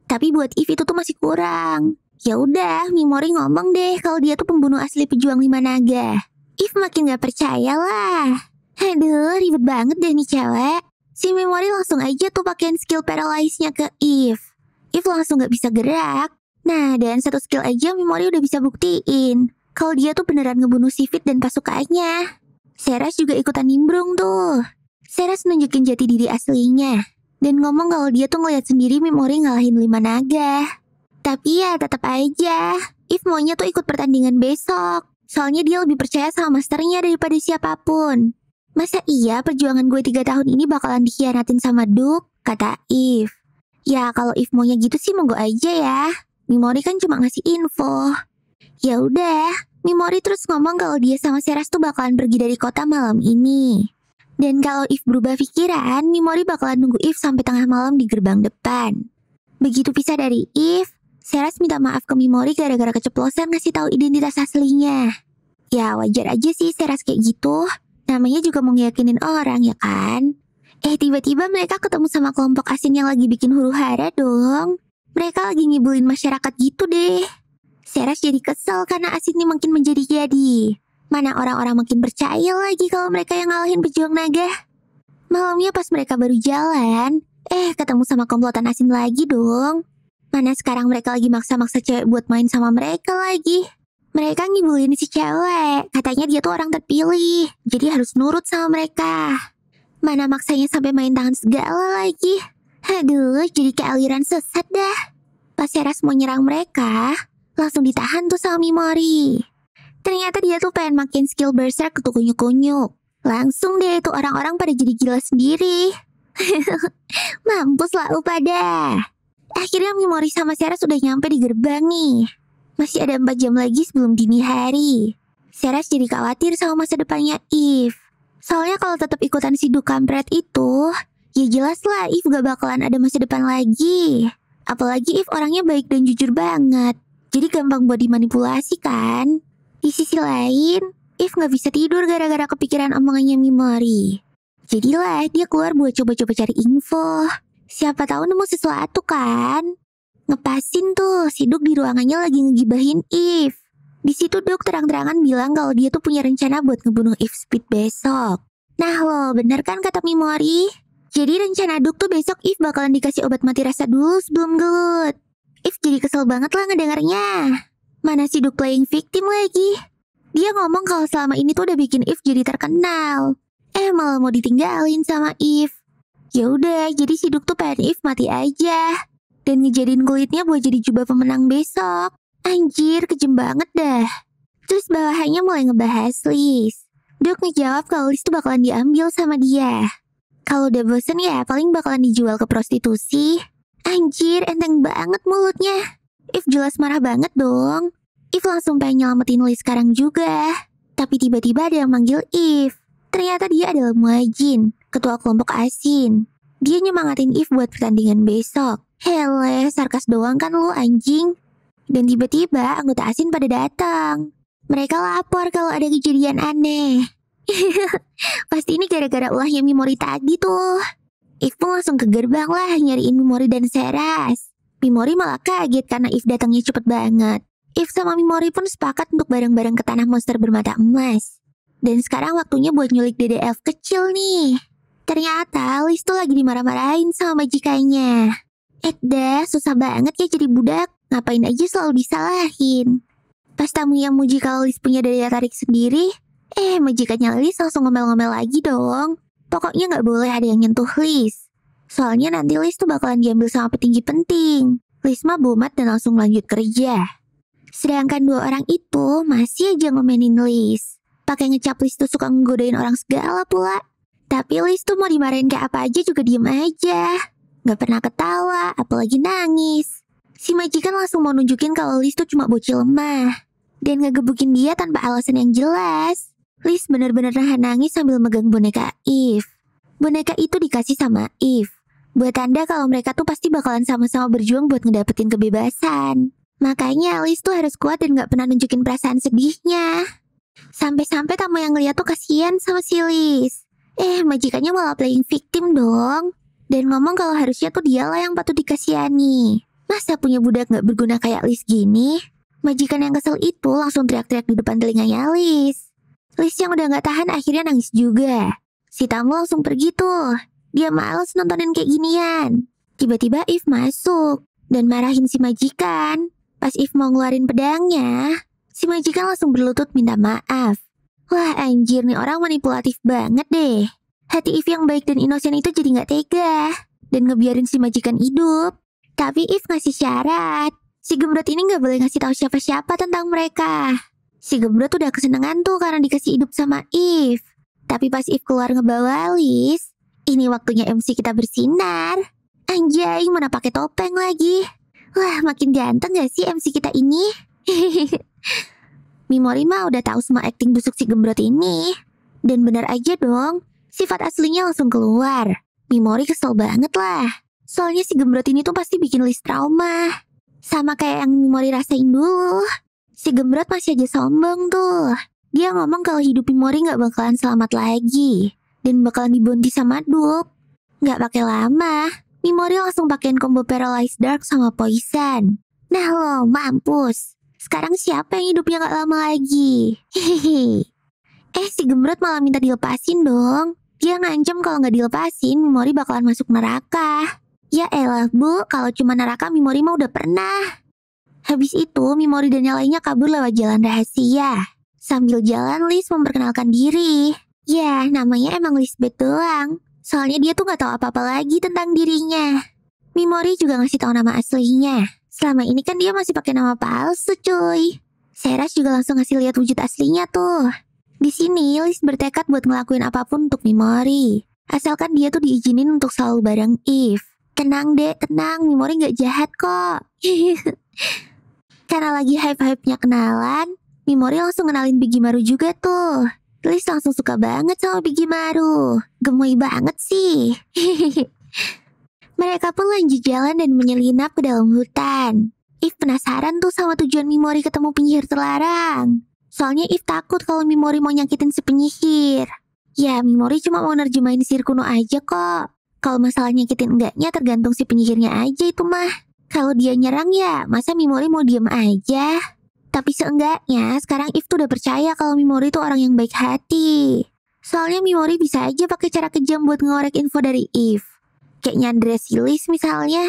Tapi buat If itu tuh masih kurang. Ya udah, Mimori ngomong deh kalau dia tuh pembunuh asli pejuang lima naga. If makin gak percaya lah. Aduh, ribet banget deh nih cewek. Si memori langsung aja tuh pakein skill paralyze-nya ke Eve. Eve langsung gak bisa gerak. Nah, dan satu skill aja memori udah bisa buktiin. Kalau dia tuh beneran ngebunuh Sifit dan pasukannya. Seras juga ikutan nimbrung tuh. Seras nunjukin jati diri aslinya. Dan ngomong kalau dia tuh ngeliat sendiri memori ngalahin lima naga. Tapi ya tetap aja. Eve maunya tuh ikut pertandingan besok. Soalnya dia lebih percaya sama masternya daripada siapapun. Masa iya perjuangan gue tiga tahun ini bakalan dikhianatin sama Duk? Kata If. Ya kalau If maunya gitu sih monggo aja ya. Mimori kan cuma ngasih info. Ya udah, Mimori terus ngomong kalau dia sama Seras tuh bakalan pergi dari kota malam ini. Dan kalau If berubah pikiran, Mimori bakalan nunggu If sampai tengah malam di gerbang depan. Begitu pisah dari If, Seras minta maaf ke Mimori gara-gara keceplosan ngasih tahu identitas aslinya. Ya wajar aja sih Seras kayak gitu, Namanya juga mau ngeyakinin orang ya kan? Eh tiba-tiba mereka ketemu sama kelompok asin yang lagi bikin huru hara dong. Mereka lagi ngibulin masyarakat gitu deh. Seras jadi kesel karena asin ini makin menjadi-jadi. Mana orang-orang makin percaya lagi kalau mereka yang ngalahin pejuang naga. Malamnya pas mereka baru jalan, eh ketemu sama komplotan asin lagi dong. Mana sekarang mereka lagi maksa-maksa cewek buat main sama mereka lagi mereka ngibulin si cewek. Katanya dia tuh orang terpilih, jadi harus nurut sama mereka. Mana maksanya sampai main tangan segala lagi. Aduh, jadi kealiran sesat dah. Pas Seras mau nyerang mereka, langsung ditahan tuh sama Mimori. Ternyata dia tuh pengen makin skill berserk ke kunyuk-kunyuk. Langsung deh itu orang-orang pada jadi gila sendiri. Mampus lah lu pada. Akhirnya Mimori sama Sarah sudah nyampe di gerbang nih. Masih ada empat jam lagi sebelum dini hari. Seras jadi khawatir sama masa depannya Eve. Soalnya kalau tetap ikutan si Dukampret itu, ya jelas lah Eve gak bakalan ada masa depan lagi. Apalagi Eve orangnya baik dan jujur banget. Jadi gampang buat dimanipulasi kan? Di sisi lain, Eve gak bisa tidur gara-gara kepikiran omongannya Mimori. Jadilah dia keluar buat coba-coba cari info. Siapa tahu nemu sesuatu kan? Ngepasin tuh, si Duk di ruangannya lagi ngegibahin If. Di situ Duk terang-terangan bilang kalau dia tuh punya rencana buat ngebunuh If Speed besok. Nah lo, bener kan kata Mimori? Jadi rencana Duk tuh besok If bakalan dikasih obat mati rasa dulu sebelum gelut. If jadi kesel banget lah ngedengarnya. Mana si Duk playing victim lagi? Dia ngomong kalau selama ini tuh udah bikin If jadi terkenal. Eh malah mau ditinggalin sama If. Ya udah, jadi si Duk tuh pengen If mati aja dan ngejadiin kulitnya buat jadi jubah pemenang besok. Anjir, kejem banget dah. Terus bawahannya mulai ngebahas Liz. Dok ngejawab kalau Liz tuh bakalan diambil sama dia. Kalau udah bosen ya, paling bakalan dijual ke prostitusi. Anjir, enteng banget mulutnya. If jelas marah banget dong. If langsung pengen nyelamatin Liz sekarang juga. Tapi tiba-tiba ada yang manggil If. Ternyata dia adalah Muajin, ketua kelompok asin. Dia nyemangatin If buat pertandingan besok. Hele, sarkas doang kan lu anjing. Dan tiba-tiba anggota asin pada datang. Mereka lapor kalau ada kejadian aneh. Pasti ini gara-gara ulahnya Mimori tadi tuh. If pun langsung ke gerbang lah nyariin Mimori dan Seras. Mimori malah kaget karena If datangnya cepet banget. If sama Mimori pun sepakat untuk bareng-bareng ke tanah monster bermata emas. Dan sekarang waktunya buat nyulik dede elf kecil nih. Ternyata Liz tuh lagi dimarah-marahin sama majikannya. Eh dah, susah banget ya jadi budak. Ngapain aja selalu disalahin. Pas tamu yang muji kalau Lis punya daya tarik sendiri, eh majikannya Lis langsung ngomel-ngomel lagi dong. Pokoknya nggak boleh ada yang nyentuh Lis. Soalnya nanti Lis tuh bakalan diambil sama petinggi penting. Lis mah bumat dan langsung lanjut kerja. Sedangkan dua orang itu masih aja ngomenin Lis. Pakai ngecap Lis tuh suka nggodain orang segala pula. Tapi Lis tuh mau dimarahin kayak apa aja juga diem aja. Gak pernah ketawa, apalagi nangis. Si majikan langsung mau nunjukin kalau Liz tuh cuma bocil lemah. Dan ngegebukin dia tanpa alasan yang jelas. Liz bener-bener nahan nangis sambil megang boneka Eve. Boneka itu dikasih sama Eve. Buat tanda kalau mereka tuh pasti bakalan sama-sama berjuang buat ngedapetin kebebasan. Makanya Liz tuh harus kuat dan gak pernah nunjukin perasaan sedihnya. Sampai-sampai tamu yang ngeliat tuh kasihan sama si Liz. Eh, majikannya malah playing victim dong dan ngomong kalau harusnya tuh dialah yang patut dikasihani. Masa punya budak gak berguna kayak Lis gini? Majikan yang kesel itu langsung teriak-teriak di depan telinganya Lis. Lis yang udah gak tahan akhirnya nangis juga. Si tamu langsung pergi tuh. Dia males nontonin kayak ginian. Tiba-tiba If masuk dan marahin si majikan. Pas If mau ngeluarin pedangnya, si majikan langsung berlutut minta maaf. Wah anjir nih orang manipulatif banget deh. Hati If yang baik dan inosen itu jadi nggak tega dan ngebiarin si majikan hidup. Tapi If ngasih syarat, si Gembrot ini nggak boleh ngasih tahu siapa-siapa tentang mereka. Si Gembrot udah kesenangan tuh karena dikasih hidup sama If. Tapi pas If keluar ngebawa Liz, ini waktunya MC kita bersinar. Anjay, mana pakai topeng lagi. Wah, makin ganteng gak sih MC kita ini? Mimori mah udah tahu semua acting busuk si Gembrot ini. Dan benar aja dong, sifat aslinya langsung keluar. Mimori kesel banget lah. Soalnya si Gembrot ini tuh pasti bikin list trauma. Sama kayak yang Mimori rasain dulu. Si Gembrot masih aja sombong tuh. Dia ngomong kalau hidup Mimori nggak bakalan selamat lagi. Dan bakalan dibonti sama Dup. Nggak pakai lama, Mimori langsung pakein combo Paralyzed Dark sama Poison. Nah lo, mampus. Sekarang siapa yang hidupnya nggak lama lagi? Hehehe. Eh, si Gembrot malah minta dilepasin dong. Dia ngancam kalau nggak dilepasin, Mimori bakalan masuk neraka. Ya elah bu, kalau cuma neraka Mimori mah udah pernah. Habis itu, Mimori dan yang lainnya kabur lewat jalan rahasia. Sambil jalan, Liz memperkenalkan diri. Ya, namanya emang Liz doang. Soalnya dia tuh nggak tahu apa-apa lagi tentang dirinya. Mimori juga ngasih tahu nama aslinya. Selama ini kan dia masih pakai nama palsu, cuy. Seras juga langsung ngasih lihat wujud aslinya tuh. Di sini, Liz bertekad buat ngelakuin apapun untuk Mimori. Asalkan dia tuh diizinin untuk selalu bareng Eve. Tenang deh, tenang. Mimori gak jahat kok. Karena lagi hype-hypenya kenalan, Mimori langsung kenalin Bigimaru juga tuh. Liz langsung suka banget sama Bigimaru. Gemoy banget sih. Mereka pun lanjut jalan dan menyelinap ke dalam hutan. Eve penasaran tuh sama tujuan Mimori ketemu penyihir terlarang. Soalnya If takut kalau Mimori mau nyakitin si penyihir. Ya, Mimori cuma mau nerjemahin sihir kuno aja kok. Kalau masalah nyakitin enggaknya tergantung si penyihirnya aja itu mah. Kalau dia nyerang ya, masa Mimori mau diem aja? Tapi seenggaknya sekarang If tuh udah percaya kalau Mimori itu orang yang baik hati. Soalnya Mimori bisa aja pakai cara kejam buat ngorek info dari If. Kayak nyandre silis misalnya.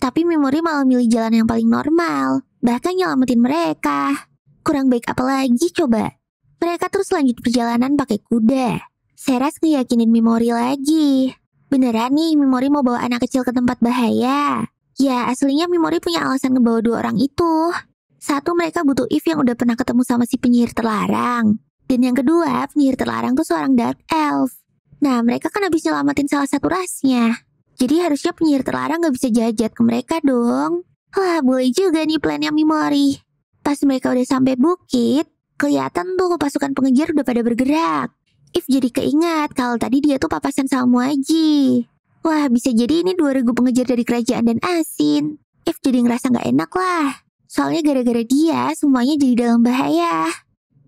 Tapi Mimori malah milih jalan yang paling normal. Bahkan nyelamatin mereka kurang baik apa lagi coba? Mereka terus lanjut perjalanan pakai kuda. Seras ngeyakinin Memori lagi. Beneran nih Memori mau bawa anak kecil ke tempat bahaya. Ya aslinya Memori punya alasan ngebawa dua orang itu. Satu mereka butuh If yang udah pernah ketemu sama si penyihir terlarang. Dan yang kedua penyihir terlarang tuh seorang dark elf. Nah mereka kan habis nyelamatin salah satu rasnya. Jadi harusnya penyihir terlarang gak bisa jajat ke mereka dong. Wah boleh juga nih plannya Memori. Pas mereka udah sampai bukit, kelihatan tuh pasukan pengejar udah pada bergerak. If jadi keingat kalau tadi dia tuh papasan sama Muaji. Wah, bisa jadi ini dua regu pengejar dari kerajaan dan asin. If jadi ngerasa nggak enak lah. Soalnya gara-gara dia, semuanya jadi dalam bahaya.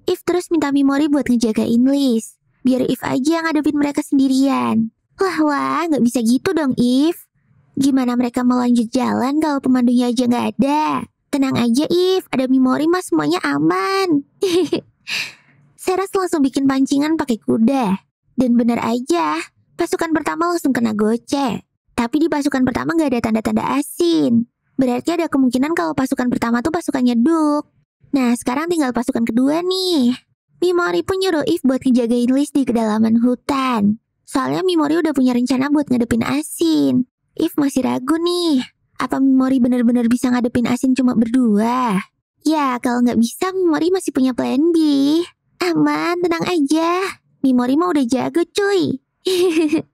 If terus minta Mimori buat ngejaga Liz. Biar If aja yang ngadepin mereka sendirian. Wah, wah, nggak bisa gitu dong, If. Gimana mereka mau lanjut jalan kalau pemandunya aja nggak ada? Tenang aja, If. Ada memori mas, semuanya aman. Seras langsung bikin pancingan pakai kuda. Dan benar aja, pasukan pertama langsung kena goce. Tapi di pasukan pertama nggak ada tanda-tanda asin. Berarti ada kemungkinan kalau pasukan pertama tuh pasukannya Duk. Nah, sekarang tinggal pasukan kedua nih. Mimori pun nyuruh If buat ngejagain list di kedalaman hutan. Soalnya Mimori udah punya rencana buat ngadepin asin. If masih ragu nih. Apa Mori benar-benar bisa ngadepin Asin cuma berdua? Ya, kalau nggak bisa, Mori masih punya plan B. Aman, tenang aja. Mimori mah udah jago cuy.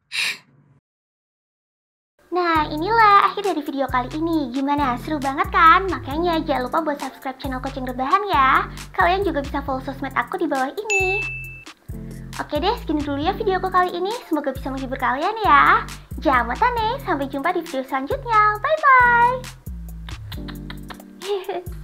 Nah, inilah akhir dari video kali ini. Gimana? Seru banget kan? Makanya jangan lupa buat subscribe channel Kucing Rebahan ya. Kalian juga bisa follow sosmed aku di bawah ini. Oke deh, segini dulu ya videoku kali ini. Semoga bisa menghibur kalian ya. Jangan matane, sampai jumpa di video selanjutnya. Bye bye.